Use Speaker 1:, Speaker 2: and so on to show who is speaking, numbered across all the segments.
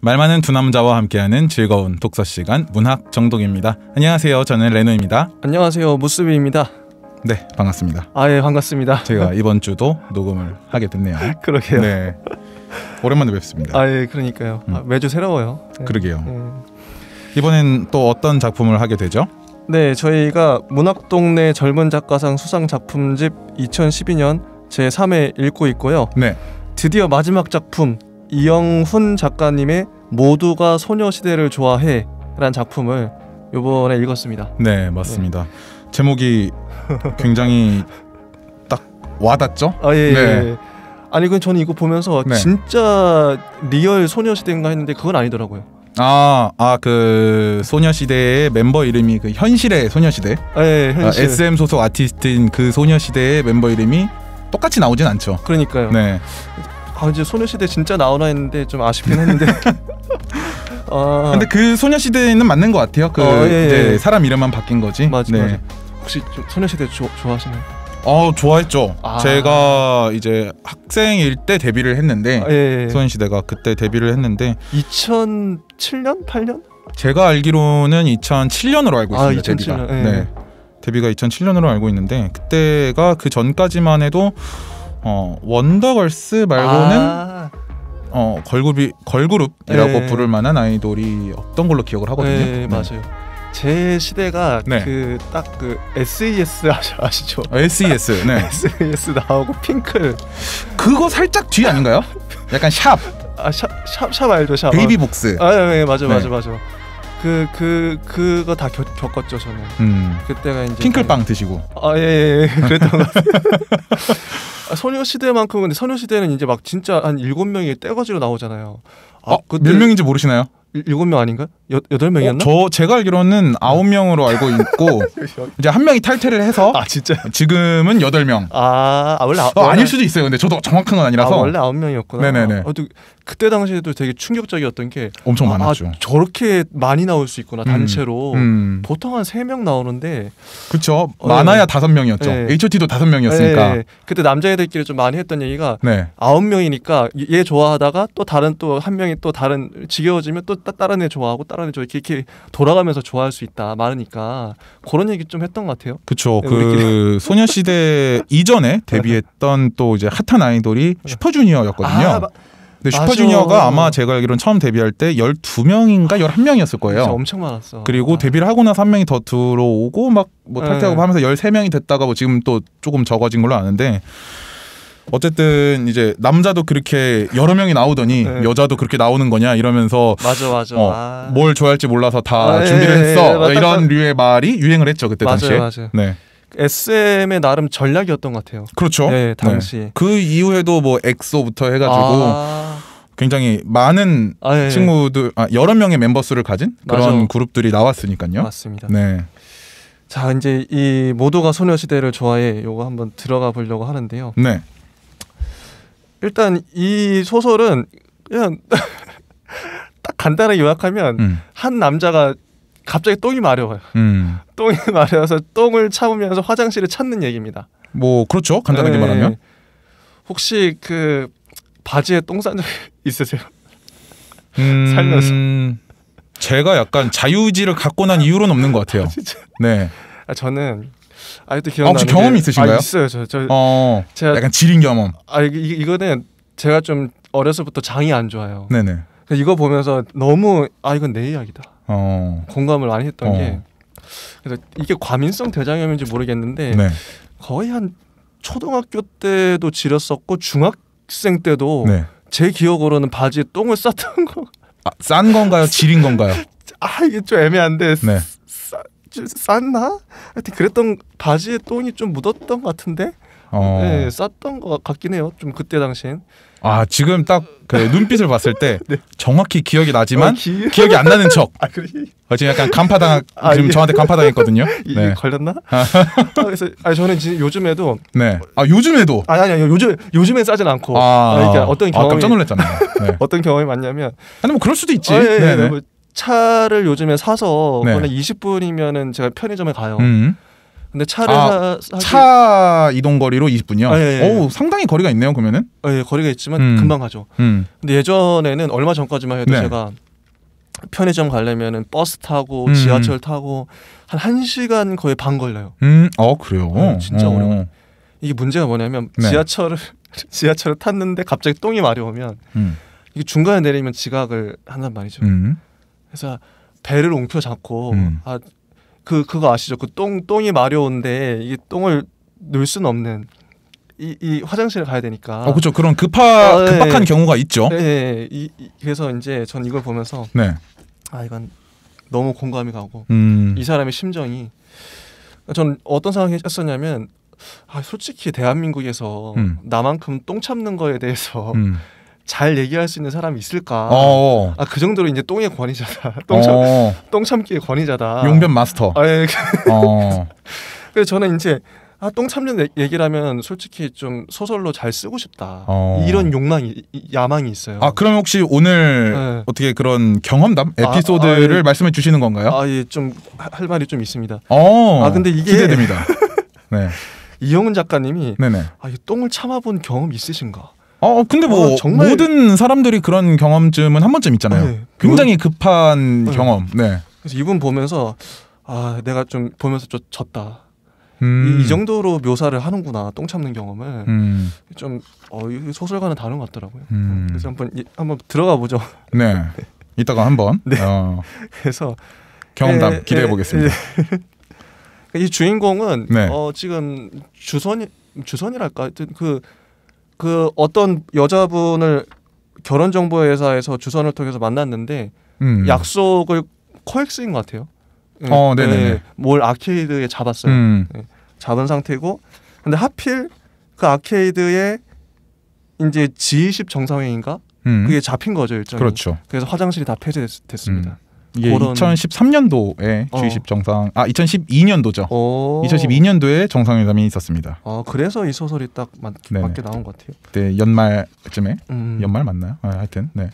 Speaker 1: 말 많은 두 남자와 함께하는 즐거운 독서 시간 문학 정독입니다. 안녕하세요. 저는 레노입니다. 안녕하세요. 무스비입니다. 네, 반갑습니다. 아, 예, 반갑습니다. 제가 이번 주도 녹음을 하게 됐네요. 그러게요. 네. 오랜만에 뵙습니다.
Speaker 2: 아, 예, 그러니까요. 아, 음. 아, 매주 새로워요. 네. 그러게요.
Speaker 1: 예. 이번엔 또 어떤 작품을 하게 되죠?
Speaker 2: 네, 저희가 문학동네 젊은 작가상 수상 작품집 2012년 제3회 읽고 있고요. 네. 드디어 마지막 작품 이영훈 작가님의 모두가 소녀시대를 좋아해 라는 작품을 요번에 읽었습니다.
Speaker 1: 네, 맞습니다. 네. 제목이 굉장히 딱 와닿죠?
Speaker 2: 아, 예, 예. 네. 예, 아니 그 저는 이거 보면서 네. 진짜 리얼 소녀시대인가 했는데 그건 아니더라고요.
Speaker 1: 아, 아 그 소녀시대의 멤버 이름이 그 현실의
Speaker 2: 소녀시대. 아, 예, 예, 현실. 아, SM
Speaker 1: 소속 아티스트인 그 소녀시대의 멤버 이름이 똑같이 나오진 않죠. 그러니까요. 네.
Speaker 2: 아 이제 소녀시대 진짜 나오나 했는데 좀 아쉽긴 했는데. 아. 근데
Speaker 1: 그 소녀시대는 맞는 것 같아요. 그 어, 예, 예. 이제 사람 이름만 바뀐 거지. 맞아, 네. 맞아.
Speaker 2: 혹시 소녀시대 좋아하시나요?
Speaker 1: 어 좋아했죠. 아. 제가 이제 학생일 때 데뷔를 했는데 아, 예, 예. 소녀시대가 그때 데뷔를 했는데
Speaker 2: 2007년 8년?
Speaker 1: 제가 알기로는 2007년으로 알고 아, 있습니다. 2007년, 데뷔가 예. 네 데뷔가 2007년으로 알고 있는데 그때가 그 전까지만 해도 어 원더걸스 말고는 아~ 어 걸그룹이 걸그룹이라고 네. 부를 만한 아이돌이 없던 걸로 기억을 하거든요. 네, 네. 맞아요.
Speaker 2: 제 시대가 네. 그딱 그 SES 아시죠? SES e 네. SES e 나오고 핑클 그거 살짝 뒤 아닌가요? 약간 샵. 아샵샵샵 샵, 알죠 샵. 베이비복스. 아 네, 맞아 맞아 맞아. 그, 그, 그거 다 겪, 겪었죠, 저는. 음. 그때가 이제. 핑클빵 드시고. 아, 예, 예, 예. 그랬던 것 같아요. 아, 소녀시대만큼, 근데 소녀시대는 이제 막 진짜 한 일곱 명이 떼거지로 나오잖아요. 아, 어, 그때... 몇 명인지
Speaker 1: 모르시나요? 일곱 명 아닌가? 여, 덟 명이었나? 어, 저 제가 알기로는 아홉 명으로 알고 있고 이제 한 명이 탈퇴를 해서 아 진짜 지금은 여덟 명. 아, 아 원래 아, 어, 아닐 수도 있어요. 근데 저도 정확한 건 아니라서 아, 원래 아홉 명이었구나. 네네네. 어,
Speaker 2: 또 그때 당시에도 되게 충격적이었던 게 엄청 아, 많았죠. 아, 저렇게 많이 나올 수 있구나 음, 단체로 음, 음. 보통 한 세 명 나오는데
Speaker 1: 그렇죠. 많아야 다섯 네. 명이었죠. 네. 예. H.O.T.도 다섯 명이었으니까 네.
Speaker 2: 그때 남자애들끼리 좀 많이 했던 얘기가 네. 아홉 명이니까 얘 좋아하다가 또 다른 또 한 명이 또 다른 지겨워지면 또 다른 애 좋아하고 다른 애 좋아 이렇게, 이렇게 돌아가면서 좋아할 수 있다 많으니까 그런 얘기 좀 했던 것 같아요.
Speaker 1: 그렇죠. 그 소녀시대 이전에 데뷔했던 또 이제 핫한 아이돌이 슈퍼주니어였거든요. 아,
Speaker 2: 근데 슈퍼주니어가 아마
Speaker 1: 제가 알기로는 처음 데뷔할 때 12명인가 11명이었을 거예요. 엄청 많았어. 그리고 아. 데뷔를 하고 나서 한 명이 더 들어오고 막 뭐 탈퇴하고 네. 하면서 13명이 됐다가 뭐 지금 또 조금 적어진 걸로 아는데 어쨌든 이제 남자도 그렇게 여러 명이 나오더니 네. 여자도 그렇게 나오는 거냐 이러면서 맞아 맞아 어, 아. 뭘 좋아할지 몰라서 다 아, 예, 준비를 예, 했어 예, 예, 이런 맞다. 류의 말이 유행을 했죠 그때 맞아요, 당시에 맞아요. 네.
Speaker 2: SM의 나름 전략이었던 것 같아요. 그렇죠. 네, 당시. 네. 그 이후에도 뭐 엑소부터 해가지고 아~
Speaker 1: 굉장히 많은 아, 예, 친구들 예. 아, 여러 명의 멤버 수를 가진 맞아. 그런 그룹들이 나왔으니까요. 맞습니다. 네.
Speaker 2: 자 이제 이 모두가 소녀시대를 좋아해 요거 한번 들어가 보려고 하는데요. 네. 일단 이 소설은 그냥 딱 간단하게 요약하면 음. 한 남자가 갑자기 똥이 마려워요. 음. 똥이 마려워서 똥을 참으면서 화장실을 찾는 얘기입니다. 뭐 그렇죠. 간단하게 에 네. 말하면 혹시 그 바지에 똥싼적 있으세요?
Speaker 1: 음... 살면서 제가 약간 자유의지를 갖고 난이유는 없는 것 같아요. 아,
Speaker 2: 네. 아, 저는 아직도 기억나는 아, 혹시 경험 이 있으신가요? 아, 있어요. 저, 저 어, 제가 약간 지린 경험. 아 이, 이거는 제가 좀 어려서부터 장이 안 좋아요. 네네. 이거 보면서 너무 아 이건 내 이야기다. 어. 공감을 많이 했던 어. 게 그래서 이게 과민성 대장염인지 모르겠는데 네. 거의 한 초등학교 때도 지렸었고 중학생 때도 네. 제 기억으로는 바지에 똥을 쌌던 거. 아, 싼 건가요? 지린 건가요? 아 이게 좀 애매한데. 네. 싸, 쌌나? 하여튼 그랬던 바지에 똥이 좀 묻었던 것 같은데. 어. 네, 쌌던 것 같긴 해요. 좀 그때 당시엔.
Speaker 1: 아 지금 딱그 눈빛을 봤을 때 네. 정확히 기억이 나지만 어, 기... 억이안 나는 척. 아 그래. 어, 지금 약간 간파당 아, 예. 지금 예. 저한테 간파당했거든요. 네. 걸렸나? 아,
Speaker 2: 그래서 아니, 저는 지금 요즘에도. 네. 아 요즘에도. 아, 아니 아니 요즘 요즘에 싸진 않고. 아, 그러니 어떤 경험 아, 깜짝 놀랐잖아요. 네. 어떤 경험이 많냐면. 아니 뭐 그럴 수도 있지. 아, 예, 예, 네, 네. 뭐 차를 요즘에 사서 네. 20분이면은 제가 편의점에 가요. 음. 근데 아, 차를 아, 사, 차 이동 거리로 20분이요. 아, 예, 예. 오 상당히 거리가 있네요. 그러면은. 아, 예, 거리가 있지만 음. 금방 가죠. 음. 근데 예전에는 얼마 전까지만 해도 네. 제가 편의점 가려면은 버스 타고 음. 지하철 타고 한1 시간 거의 반 걸려요.
Speaker 1: 음, 어 그래요. 네, 진짜 어. 어려워.
Speaker 2: 이게 문제가 뭐냐면 네. 지하철을 지하철을 탔는데 갑자기 똥이 마려우면 음. 이게 중간에 내리면 지각을 한단 말이죠. 음. 그래서 배를 옹표 잡고 음. 아그 그거 아시죠? 그 똥 똥이 마려운데 이게 똥을 넣을 수는 없는 이, 이 화장실에 가야 되니까. 어, 그렇죠. 그런 급하 아, 네. 급박한 경우가 있죠. 네, 네, 네, 이, 이, 그래서 이제 전 이걸 보면서 네. 아 이건 너무 공감이 가고 음. 이 사람의 심정이 전 어떤 상황이 했었냐면 아 솔직히 대한민국에서 음. 나만큼 똥 참는 거에 대해서 음. 잘 얘기할 수 있는 사람이 있을까? 어. 어. 아, 그 정도로 이제 똥의 권위자다. 똥참, 어. 똥참기의 권위자다. 용변 마스터. 아, 예. 어. 그래서 저는 이제 아, 똥 참는 얘기라면 솔직히 좀 소설로 잘 쓰고 싶다. 어. 이런 욕망이 야망이 있어요. 아,
Speaker 1: 그럼 혹시 오늘 네. 어떻게 그런 경험담 아, 에피소드를 아, 아, 예. 말씀해 주시는 건가요? 아,
Speaker 2: 예. 좀 할 말이 좀 있습니다.
Speaker 1: 어. 아, 근데 이게 기대됩니다. 네.
Speaker 2: 이영은 작가님이 네네. 아, 이 똥을 참아본 경험 있으신가?
Speaker 1: 어 근데 뭐 어, 정말... 모든 사람들이 그런 경험쯤은 한 번쯤 있잖아요. 네. 굉장히 급한 네. 경험. 네.
Speaker 2: 그래서 이분 보면서 아 내가 좀 보면서 좀 졌다. 음. 이, 이, 정도로 묘사를 하는구나 똥 참는 경험을 음. 좀 어, 소설과는 다른 것 같더라고요. 음. 어, 그래서 한번 이, 한번 들어가 보죠. 네.
Speaker 1: 이따가 한번. 네. 어.
Speaker 2: 그래서 경험담 에, 예, 기대해 예, 보겠습니다. 예. 이 주인공은 네. 어, 지금 주선이 주선이랄까 하여튼 그그 어떤 여자분을 결혼 정보 회사에서 주선을 통해서 만났는데 음. 약속을 코엑스인 것 같아요. 예. 어, 네, 예, 네네. 뭘 아케이드에 잡았어요. 음. 예. 잡은 상태고, 근데 하필 그 아케이드에 이제 G20 정상회인가 음. 그게 잡힌 거죠 일정. 그렇죠. 그래서 화장실이 다 폐쇄됐습니다. 이게 예, 그런...
Speaker 1: 2013년도에 어. G20 정상
Speaker 2: 아 2012년도죠. 오.
Speaker 1: 2012년도에 정상회담이 있었습니다.
Speaker 2: 아 그래서 이 소설이 딱 맞, 게 나온 것 같아요.
Speaker 1: 네 연말쯤에 음. 연말 맞나요? 아, 하여튼 네.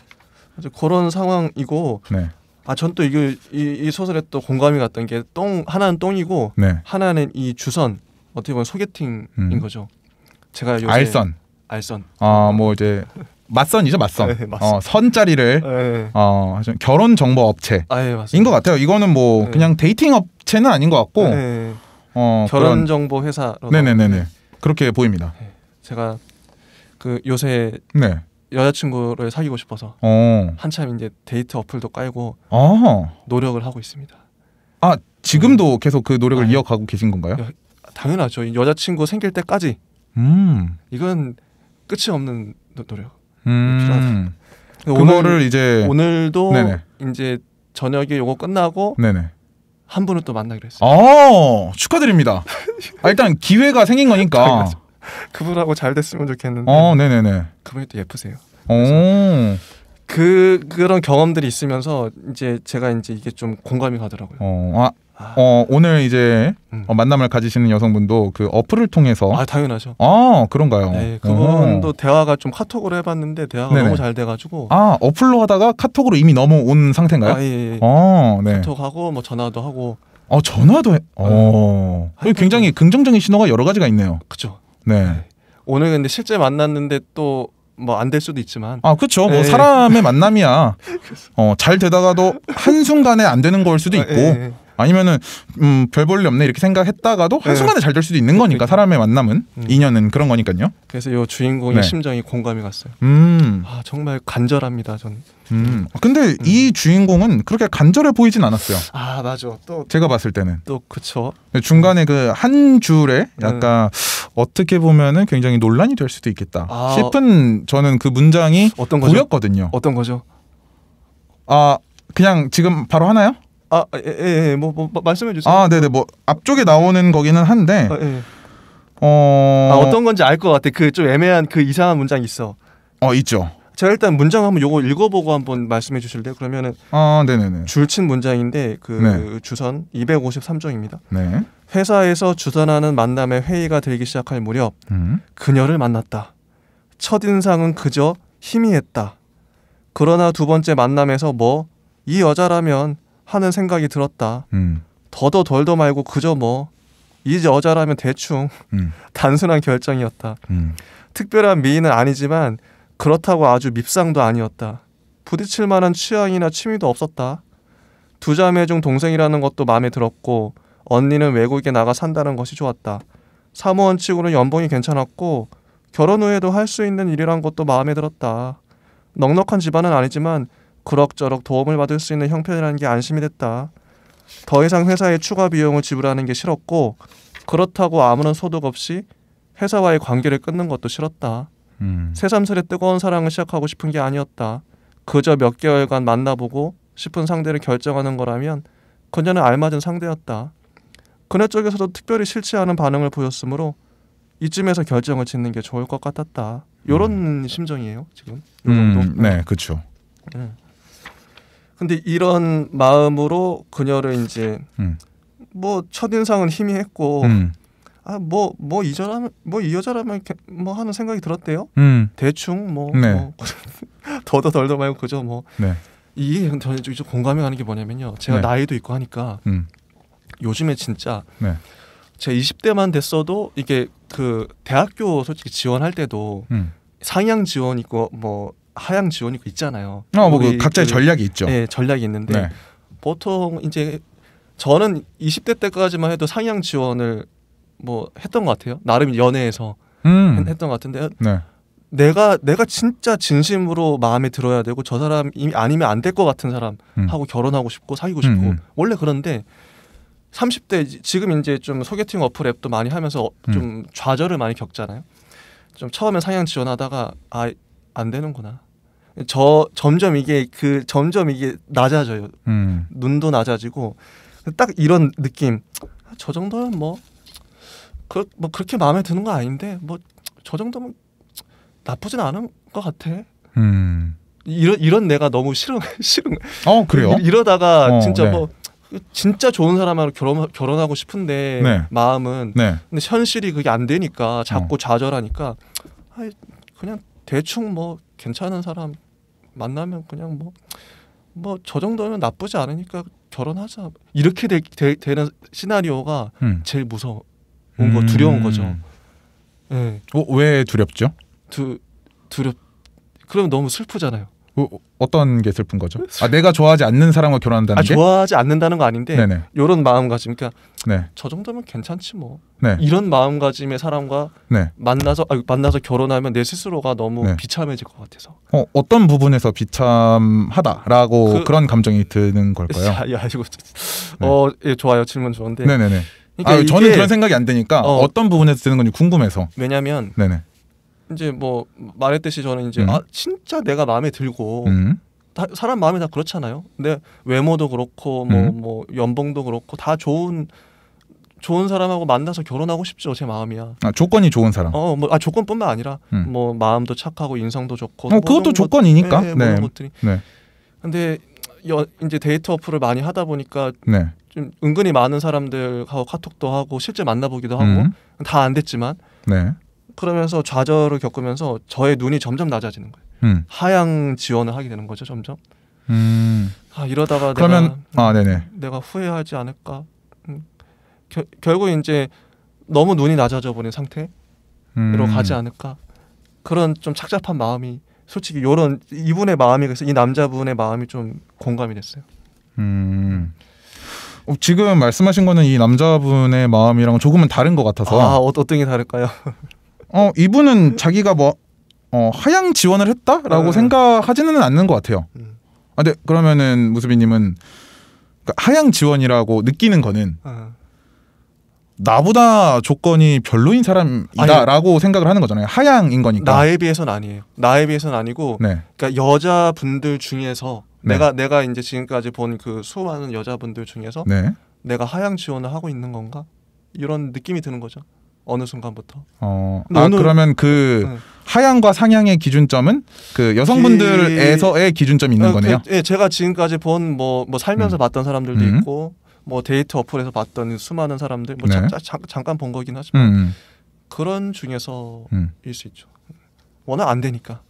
Speaker 2: 그런 상황이고 네. 아전 또 이게 이, 이, 소설에 또 공감이 갔던 게 똥 하나는 똥이고 네. 하나는 이 주선 어떻게 보면 소개팅인 음. 거죠. 제가 요새 알선 알선
Speaker 1: 아뭐 이제 맞선이죠 맞선. 네, 맞선. 어, 선자리를 네. 네. 어, 결혼 정보 업체인 아, 예, 것 같아요. 이거는 뭐 네. 그냥 데이팅 업체는 아닌 것 같고 네.
Speaker 2: 어, 결혼 정보 회사. 네네네네 네.
Speaker 1: 그렇게 보입니다.
Speaker 2: 제가 그 요새 여자친구를 사귀고 싶어서 오. 어. 한참 이제 데이트 어플도 깔고 아. 노력을 하고 있습니다.
Speaker 1: 아 지금도 음. 계속 그 노력을 아, 예. 이어가고 계신 건가요? 여,
Speaker 2: 당연하죠. 여자친구 생길 때까지.
Speaker 1: 음
Speaker 2: 이건 끝이 없는 노력. 음. 예, 그 오늘, 이제 오늘도 네네. 이제 저녁에 요거 끝나고 네네. 한 분을 또 만나기로 했어요.
Speaker 1: 아, 축하드립니다. 아, 일단 기회가 생긴 거니까 아, 그렇죠.
Speaker 2: 그분하고 잘 됐으면 좋겠는데. 어, 네네네. 그분이 또 예쁘세요.
Speaker 1: 어.
Speaker 2: 그 그런 경험들이 있으면서 이제 제가 이제 이게 좀 공감이 가더라고요. 어, 아 어, 오늘
Speaker 1: 이제 음. 만남을 가지시는 여성분도 그 어플을 통해서 아 당연하죠. 아 그런가요? 네, 그분도 오.
Speaker 2: 어. 대화가 좀 카톡으로 해봤는데 대화가 네네. 너무 잘 돼가지고 아
Speaker 1: 어플로 하다가 카톡으로 이미 넘어온 상태인가요? 아, 예, 예. 아, 네.
Speaker 2: 카톡하고 뭐 전화도 하고
Speaker 1: 어 아, 전화도 해. 어. 아,
Speaker 2: 굉장히 긍정적인 신호가 여러 가지가 있네요. 그렇죠. 네. 오늘 근데 실제 만났는데 또 뭐 안 될 수도 있지만 아 그렇죠. 뭐 네.
Speaker 1: 사람의 만남이야. 어잘 되다가도 한 순간에 안 되는 걸 수도 아, 있고. 에이. 예, 예. 아니면은 음, 별 볼일
Speaker 2: 없네 이렇게 생각했다가도 네. 한순간에 잘
Speaker 1: 될 수도 있는 거니까 그렇죠. 사람의 만남은 음. 인연은 그런 거니까요.
Speaker 2: 그래서 요 주인공의 네. 심정이 공감이 갔어요. 음. 아 정말 간절합니다 전.
Speaker 1: 음. 음. 아, 근데 음. 이 주인공은 그렇게 간절해 보이진 않았어요.
Speaker 2: 아 맞아. 또
Speaker 1: 제가 봤을 때는
Speaker 2: 또 그쵸.
Speaker 1: 중간에 음. 그한 줄에 네. 약간 음. 어떻게 보면은 굉장히 논란이 될 수도 있겠다 아, 싶은 저는 그 문장이 어떤 거죠? 보였거든요. 어떤 거죠?
Speaker 2: 아 그냥 지금 바로 하나요? 아, 예, 예, 예. 뭐, 뭐, 뭐 말씀해 주세요. 아, 네네,
Speaker 1: 뭐 앞쪽에 나오는 거기는 한데, 아, 예. 어, 아, 어떤
Speaker 2: 건지 알 것 같아. 그 좀 애매한 그 이상한 문장 있어. 어, 있죠. 제가 일단 문장 한번 요거 읽어보고 한번 말씀해 주실래요? 그러면은
Speaker 1: 아, 네네네.
Speaker 2: 줄친 문장인데 그 네. 주선 253쪽입니다. 네. 회사에서 주선하는 만남의 회의가 들기 시작할 무렵 음. 그녀를 만났다. 첫 인상은 그저 희미했다. 그러나 두 번째 만남에서 뭐 이 여자라면 하는 생각이 들었다. 음. 더더 덜더 말고 그저 뭐 이제 여자라면 대충 음. 단순한 결정이었다. 음. 특별한 미인은 아니지만 그렇다고 아주 밉상도 아니었다. 부딪힐 만한 취향이나 취미도 없었다. 두 자매 중 동생이라는 것도 마음에 들었고 언니는 외국에 나가 산다는 것이 좋았다. 사무원 치고는 연봉이 괜찮았고 결혼 후에도 할 수 있는 일이란 것도 마음에 들었다. 넉넉한 집안은 아니지만 그럭저럭 도움을 받을 수 있는 형편이라는 게 안심이 됐다. 더 이상 회사에 추가 비용을 지불하는 게 싫었고 그렇다고 아무런 소득 없이 회사와의 관계를 끊는 것도 싫었다. 음. 새삼스레 뜨거운 사랑을 시작하고 싶은 게 아니었다. 그저 몇 개월간 만나보고 싶은 상대를 결정하는 거라면 그녀는 알맞은 상대였다. 그녀 쪽에서도 특별히 싫지 않은 반응을 보였으므로 이쯤에서 결정을 짓는 게 좋을 것 같았다. 요런 음. 심정이에요 지금. 요 음, 정도. 음, 네, 그렇죠. 네. 근데 이런 마음으로 그녀를 이제 음. 뭐 첫인상은 희미했고 음. 아뭐뭐 뭐이 뭐 여자라면 뭐 이 여자라면 뭐 하는 생각이 들었대요. 음. 대충 뭐, 뭐 네. 뭐 더더덜더 말고 그죠 뭐 네. 이게 저는 좀 공감이 가는 게 뭐냐면요. 제가 네. 나이도 있고 하니까 음. 요즘에 진짜 네. 제 20대만 됐어도 이게 그 대학교 솔직히 지원할 때도 음. 상향 지원 있고 뭐 하향 지원이 있잖아요. 어, 뭐그 각자의 그 전략이 있죠. 네, 전략이 있는데 네. 보통 이제 저는 20대 때까지만 해도 상향 지원을 뭐 했던 것 같아요. 나름 연애에서 음. 했던 것 같은데 네. 내가 내가 진짜 진심으로 마음에 들어야 되고 저 사람이 아니면 안 될 것 같은 사람하고 음. 결혼하고 싶고 사귀고 싶고 음. 음. 원래 그런데 30대 지금 이제 좀 소개팅 어플 앱도 많이 하면서 어, 음. 좀 좌절을 많이 겪잖아요. 좀 처음에 상향 지원하다가 아 안 되는구나. 저 점점 이게 그 점점 이게 낮아져요. 음. 눈도 낮아지고 딱 이런 느낌. 저 정도면 뭐, 그, 뭐 그렇게 마음에 드는 거 아닌데 뭐 저 정도면 나쁘진 않은 것 같아. 음. 이런 이런 내가 너무 싫은 싫은. 어 그래요? 이러다가 어, 진짜 네. 뭐 진짜 좋은 사람하고 결혼 결혼하고 싶은데 네. 마음은 네. 근데 현실이 그게 안 되니까 자꾸 어. 좌절하니까 아이, 그냥 대충 뭐 괜찮은 사람 만나면 그냥 뭐 뭐 저 정도면 나쁘지 않으니까 결혼하자 이렇게 되, 되는 시나리오가 음. 제일 무서운 음. 거 두려운 거죠. 네.
Speaker 1: 어, 왜 두렵죠?
Speaker 2: 두 두렵 그러면 너무 슬프잖아요.
Speaker 1: 어, 떤게 슬픈 거죠? 네. 아 내가 좋아하지 않는 사람과 결혼한다는 아, 게 좋아하지
Speaker 2: 않는다는 거 아닌데 네네. 이런 마음가짐 그러니까 네. 저 정도면 괜찮지 뭐 네. 이런 마음가짐의 사람과 네. 만나서 아, 만나서 결혼하면 내 스스로가 너무 네. 비참해질 것 같아서
Speaker 1: 어, 어떤 부분에서 비참하다라고 그, 런 감정이 드는 걸까요? 야,
Speaker 2: 야 이거 네. 어 예, 좋아요 질문 좋은데 네네네. 그러니까 아, 저는 그런 생각이 안 되니까 어,
Speaker 1: 떤 부분에서 드는 건지 궁금해서 왜냐하면 네네.
Speaker 2: 이제 뭐 말했듯이 저는 이제 음. 아 진짜 내가 마음에 들고 음. 다, 사람 마음이 다 그렇잖아요. 근데 외모도 그렇고 뭐뭐 음. 뭐 연봉도 그렇고 다 좋은 좋은 사람하고 만나서 결혼하고 싶죠 제 마음이야.
Speaker 1: 아 조건이 좋은 사람. 어
Speaker 2: 뭐 아 조건뿐만 아니라 음. 뭐 마음도 착하고 인성도 좋고. 어 뭐 그것도 조건이니까. 네, 네. 것들이. 네. 근데 여, 이제 데이트 어플을 많이 하다 보니까 네. 좀 은근히 많은 사람들하고 카톡도 하고 실제 만나보기도 하고 음. 다안 됐지만 네. 그러면서 좌절을 겪으면서 저의 눈이 점점 낮아지는 거예요. 음. 하향 지원을 하게 되는 거죠, 점점. 음. 아 이러다가 그러면 내가, 아 네네 내가 후회하지 않을까. 음. 겨, 결국 이제 너무 눈이 낮아져 버린 상태로 음. 가지 않을까. 그런 좀 착잡한 마음이 솔직히 요런 이분의 마음이 그래서 이 남자분의 마음이 좀 공감이 됐어요.
Speaker 1: 음. 어, 지금 말씀하신 거는 이 남자분의 마음이랑 조금은 다른 것 같아서 아
Speaker 2: 어, 어떤 게 다를까요? 어
Speaker 1: 이분은 자기가 뭐 어, 하향 지원을 했다라고 네. 생각하지는 않는 것 같아요. 음. 아, 근데 그러면은 무수비님은 그러니까 하향 지원이라고 느끼는 거는 아. 나보다 조건이 별로인 사람이다라고 아니, 생각을 하는 거잖아요. 하향인 거니까. 나에 비해서는 아니에요.
Speaker 2: 나에 비해서는 아니고, 네. 그러니까 여자분들 중에서 네. 내가 내가 이제 지금까지 본 그 수많은 여자분들 중에서 네. 내가 하향 지원을 하고 있는 건가 이런 느낌이 드는 거죠. 어느 순간부터.
Speaker 1: 어. 아 오늘, 그러면 그 네. 하향과 상향의 기준점은 그 여성분들에서의 기... 준점이 있는 어, 그 거네요.
Speaker 2: 그, 예, 제가 지금까지 본 뭐뭐 뭐 살면서 음. 봤던 사람들도 음. 있고 뭐 데이트 어플에서 봤던 수많은 사람들 뭐 네. 자, 자, 잠깐 본 거긴 하지만 음. 음. 그런 중에서일 음. 수 있죠. 워낙 안 되니까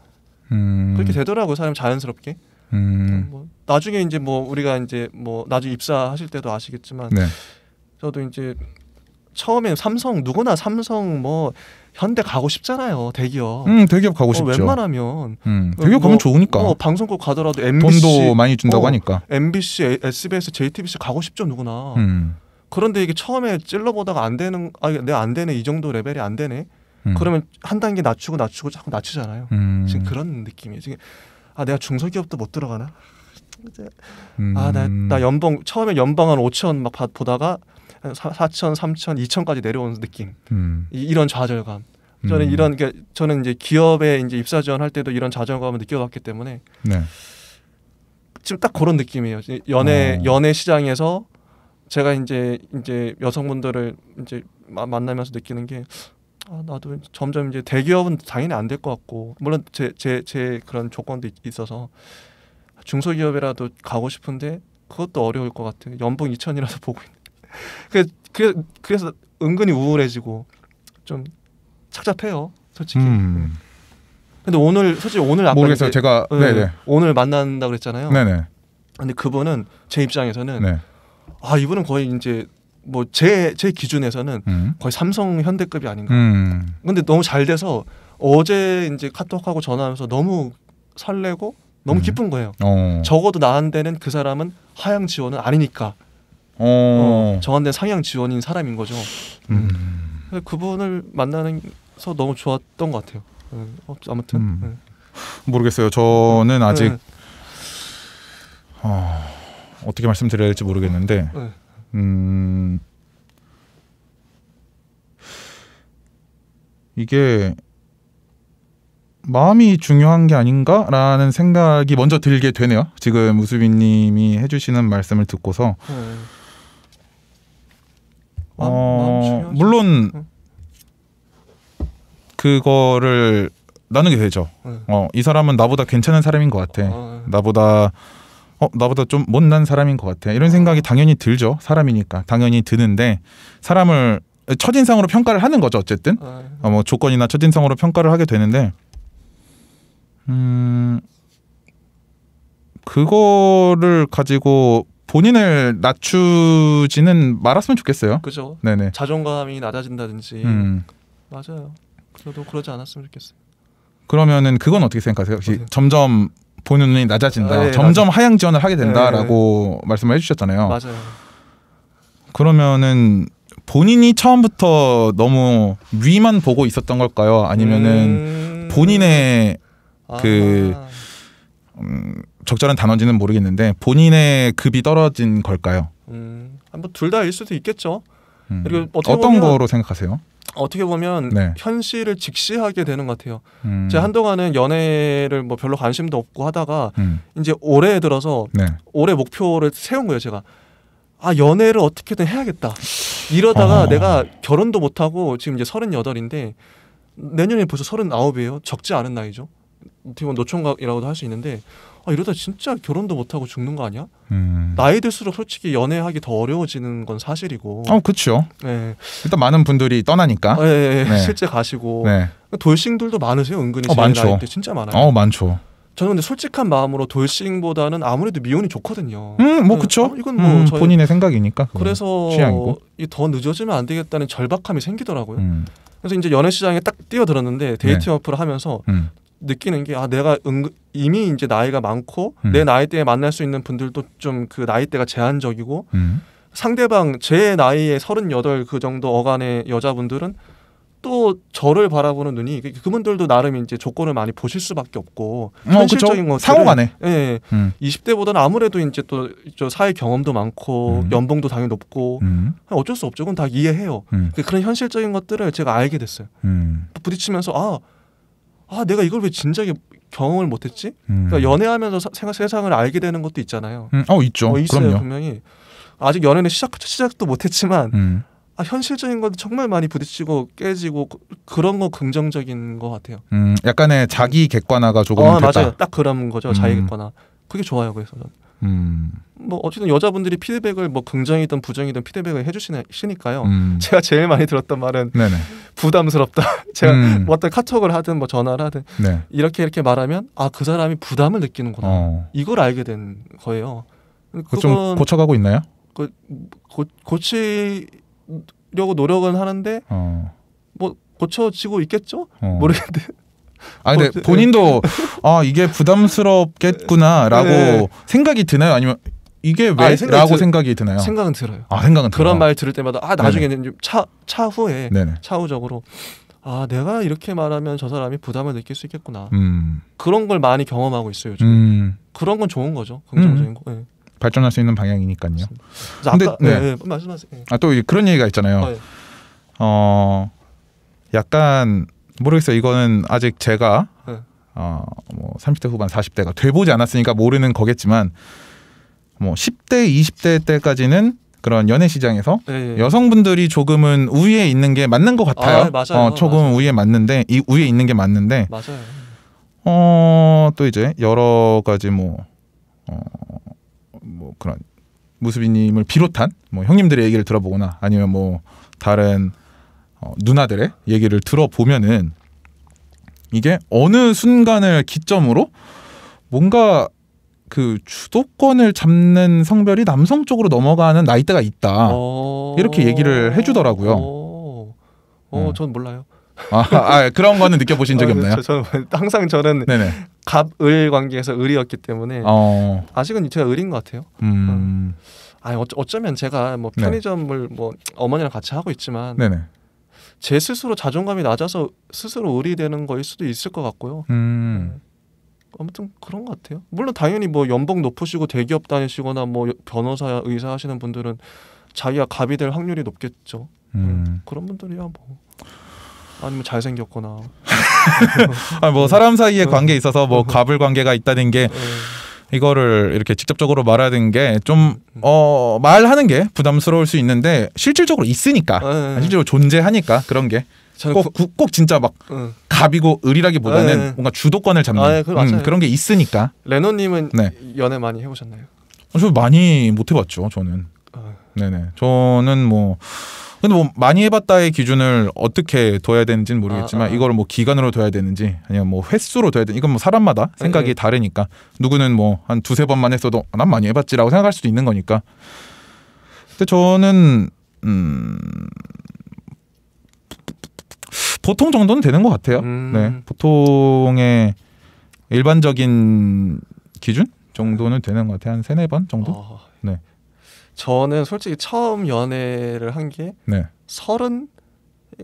Speaker 1: 음. 그렇게 되더라고
Speaker 2: 사람 자연스럽게. 뭐 나중에 이제 뭐 우리가 이제 뭐 나중에 입사하실 때도 아시겠지만 네. 저도 이제 처음에 삼성 누구나 삼성 뭐 현대 가고 싶잖아요 대기업.
Speaker 1: 음 대기업 가고 어, 싶죠.
Speaker 2: 웬만하면.
Speaker 1: 음 어, 대기업 가면 뭐, 좋으니까. 뭐
Speaker 2: 방송국 가더라도 MBC 돈도 많이 준다고 어, 하니까. MBC, SBS, JTBC 가고 싶죠 누구나. 음. 그런데 이게 처음에 찔러보다가 안 되는 아내안 되네 이 정도 레벨이 안 되네. 음. 그러면 한 단계 낮추고 낮추고 자꾸 낮추잖아요. 음. 지금 그런 느낌이 지금 아 내가 중소기업도 못 들어가나? 음. 아나나 나 연봉 처음에 연봉 한 5천 막 받, 보다가 4천, 3천, 2천까지 내려오는 느낌. 음. 이, 런 좌절감. 저는 음. 이런 그러니까 저는 이제 기업에 이제 입사 지원할 때도 이런 좌절감을 느껴봤기 때문에 네. 지금 딱 그런 느낌이에요. 연애 오. 어. 연애 시장에서 제가 이제 이제 여성분들을 이제 마, 만나면서 느끼는 게 아, 나도 점점 이제 대기업은 당연히 안 될 것 같고 물론 제 제 제 그런 조건도 있어서 중소기업이라도 가고 싶은데 그것도 어려울 것 같아요. 연봉 2천이라서 보고 있는. 그래서, 그래서 은근히 우울해지고 좀 착잡해요, 솔직히. 음. 근데 오늘 솔직히 오늘 아까 모르겠어요. 제가 네, 네. 오늘 만난다 고 그랬잖아요. 네네. 근데 그분은 제 입장에서는 네. 아 이분은 거의 이제 뭐 제제 제 기준에서는 음. 거의 삼성 현대급이 아닌가. 음. 근데 너무 잘 돼서 어제 이제 카톡하고 전화하면서 너무 설레고 너무 음. 기쁜 거예요. 어. 적어도 나한테는 그 사람은 하향 지원은 아니니까. 어. 저한테 어, 상향 지원인 사람인 거죠. 음. 음. 그분을 만나서 너무 좋았던 것 같아요. 네, 어, 아무튼 음. 네.
Speaker 1: 모르겠어요. 저는 아직 네. 어, 떻게 말씀드려야 할지 모르겠는데 네. 음, 이게 마음이 중요한 게 아닌가라는 생각이 먼저 들게 되네요. 지금 우수빈님이 해주시는 말씀을 듣고서. 네. 어, 물론 그거를 나누게 되죠. 응. 어, 이 사람은 나보다 괜찮은 사람인 것 같아. 어, 응. 나보다 어, 나보다 좀 못난 사람인 것 같아. 이런 생각이 어. 당연히 들죠. 사람이니까 당연히 드는데 사람을 첫인상으로 평가를 하는 거죠. 어쨌든 어, 어 뭐 조건이나 첫인상으로 평가를 하게 되는데 음. 그거를 가지고 본인을 낮추지는 말았으면 좋겠어요. 그죠. 네네.
Speaker 2: 자존감이 낮아진다든지. 음. 맞아요. 저도 그러지 않았으면 좋겠어요.
Speaker 1: 그러면은 그건 어떻게 생각하세요? 혹시 맞아요. 점점 보는 눈이 낮아진다. 아, 예, 점점 낮아. 하향 지원을 하게 된다라고 예, 예, 말씀을 해주셨잖아요. 맞아요. 그러면은 본인이 처음부터 너무 위만 보고 있었던 걸까요? 아니면은 음... 본인의 아... 그 음, 적절한 단어인지는 모르겠는데 본인의 급이 떨어진 걸까요?
Speaker 2: 음, 뭐둘 다일 수도 있겠죠.
Speaker 1: 음. 그리고 어떤 거로 생각하세요?
Speaker 2: 어떻게 보면 네. 현실을 직시하게 되는 것 같아요. 음. 제가 한동안은 연애를 뭐 별로 관심도 없고 하다가 음. 이제 올해에 들어서 네. 올해 목표를 세운 거예요, 제가. 아, 연애를 어떻게든 해야겠다. 이러다가 어. 내가 결혼도 못 하고 지금 이제 서른여덟인데 내년에 벌써 서른아홉이에요. 적지 않은 나이죠. 보면 노총각이라고도 할 수 있는데 아, 이러다 진짜 결혼도 못하고 죽는 거 아니야? 음. 나이 들수록 솔직히 연애하기 더 어려워지는 건 사실이고. 어, 그렇죠. 네.
Speaker 1: 일단 많은 분들이 떠나니까. 네 네, 네, 네. 실제
Speaker 2: 가시고. 네. 돌싱들도 많으세요, 은근히 어, 많죠. 나이 때 진짜 많아요. 어, 많죠. 저는 근데 솔직한 마음으로 돌싱보다는 아무래도 미혼이 좋거든요. 음, 뭐 네. 그쵸.
Speaker 1: 어, 이건 뭐 음, 본인의 생각이니까. 그래서 취향이고.
Speaker 2: 더 늦어지면 안 되겠다는 절박함이 생기더라고요. 음. 그래서 이제 연애 시장에 딱 뛰어들었는데 데이트 네. 어플을 하면서 음. 느끼는 게 아 내가 은, 이미 이제 나이가 많고 음. 내 나이대에 만날 수 있는 분들도 좀 그 나이대가 제한적이고 음. 상대방 제 나이에 서른여덟 그 정도 어간의 여자분들은 또 저를 바라보는 눈이 그, 그분들도 나름 이제 조건을 많이 보실 수밖에 없고 어, 현실적인 거 상호간에 예, 예. 음. 이십 0대보다는 아무래도 이제 또 저 사회 경험도 많고 음. 연봉도 당연히 높고 음. 어쩔 수 없죠 그건 다 이해해요 음. 그 그런 현실적인 것들을 제가 알게 됐어요 음. 부딪히면서 아아 내가 이걸 왜 진작에 경험을 못했지? 그러니까 음. 그러니까 연애하면서 사, 세상을 알게 되는 것도 있잖아요. 음. 어 있죠. 어, 있어요 그럼요. 분명히 아직 연애는 시작 시작도 못했지만 음. 아, 현실적인 건 정말 많이 부딪히고 깨지고 그, 그런 거 긍정적인 것 같아요. 음,
Speaker 1: 약간의 자기 객관화가 조금 어, 됐다. 맞아요. 딱 그런 거죠. 자기 음. 객관화.
Speaker 2: 그게 좋아요. 그래서 저는. 음. 뭐 어쨌든 여자분들이 피드백을 뭐 긍정이든 부정이든 피드백을 해주시니까요. 음. 제가 제일 많이 들었던 말은 네네. 부담스럽다. 제가 음. 뭐 어떤 카톡을 하든 뭐 전화를 하든 네. 이렇게 이렇게 말하면 아그 사람이 부담을 느끼는구나. 어. 이걸 알게 된 거예요. 그 좀 고쳐가고 있나요? 그 고, 고치려고 노력은 하는데 어. 뭐 고쳐지고 있겠죠? 어. 모르겠는데
Speaker 1: 아 근데 뭐, 네. 본인도 아 이게 부담스럽겠구나라고 네. 생각이 드나요? 아니면 이게 왜라고 아, 생각이, 생각이, 드나요? 생각은 들어요. 아 생각은 들어요. 그런 말 들을 때마다 아 나중에는
Speaker 2: 차 차후에 네네. 차후적으로 아 내가 이렇게 말하면 저 사람이 부담을 느낄 수 있겠구나. 음. 그런 걸 많이 경험하고 있어요. 요즘. 음. 그런 건 좋은 거죠. 긍정적인 음. 거. 네.
Speaker 1: 발전할 수 있는 방향이니까요. 근데 아까, 네. 네, 네. 말씀하세요. 아또 그런 얘기가 있잖아요. 아, 어 약간 모르겠어요. 이거는 아직 제가 네. 어뭐 30대 후반 40대가 돼보지 않았으니까 모르는 거겠지만 뭐 10대 20대 때까지는 그런 연애 시장에서 네, 네. 여성분들이 조금은 우위에 있는 게 맞는 것 같아요. 아, 맞아요. 어, 조금 맞아요. 우위에 맞는데 이 우위에 있는 게 맞는데 맞아요. 어또 이제 여러 가지 뭐 어, 뭐 그런 무수비님을 비롯한 뭐 형님들의 얘기를 들어보거나 아니면 뭐 다른 어, 누나들의 얘기를 들어보면은 이게 어느 순간을 기점으로 뭔가 그 주도권을 잡는 성별이 남성 쪽으로 넘어가는 나이대가 있다 어. 이렇게 얘기를 해주더라고요. 어,
Speaker 2: 어, 음. 전 몰라요. 아, 아, 아 그런 거는 느껴보신 적이 아, 없나요? 저, 저 항상 저는 네네. 갑을 관계에서 을이었기 때문에 어... 아직은 제가 을인 것 같아요. 음... 음. 아 어쩌, 어쩌면 제가 뭐 네. 편의점을 네. 뭐 어머니랑 같이 하고 있지만 네네. 제 스스로 자존감이 낮아서 스스로 의리되는 거일 수도 있을 것 같고요. 음. 네. 아무튼 그런 것 같아요. 물론 당연히 뭐 연봉 높으시고 대기업 다니시거나 뭐 변호사, 의사 하시는 분들은 자기가 갑이 될 확률이 높겠죠. 음. 음 그런 분들이야 뭐 아니면 잘생겼거나.
Speaker 1: 아뭐 사람 사이의 어. 관계에 있어서 뭐 어. 갑을 관계가 있다는 게 어. 이거를 이렇게 직접적으로 말하는게좀어 말하는 게 부담스러울 수 있는데 실질적으로 있으니까 아, 네, 네. 실제로 존재하니까 그런 게 꼭, 구, 꼭 진짜 막 응. 갑이고 을이라기보다는 아, 뭔가
Speaker 2: 주도권을 잡는 아, 음, 그런 게
Speaker 1: 있으니까
Speaker 2: 레노님은 네. 연애 많이 해보셨나요?
Speaker 1: 어, 저 많이 못 해봤죠 저는 아. 네네 저는 뭐 근데 뭐 많이 해봤다의 기준을 어떻게 둬야 되는지는 모르겠지만 아, 아. 아. 이걸 뭐 기간으로 둬야 되는지 아니면 뭐 횟수로 둬야 되는 이건 뭐 사람마다 예, 생각이 네. 다르니까 누구는 뭐 한 두세 번만 했어도 난 많이 해봤지라고 생각할 수도 있는 거니까. 근데 저는 음. 보통 정도는 되는 것 같아요. 음. 네, 보통의 일반적인 기준 정도는 되는 것 같아요. 한 세네 번
Speaker 2: 정도. 어. 저는 솔직히 처음 연애를 한게 네. 서른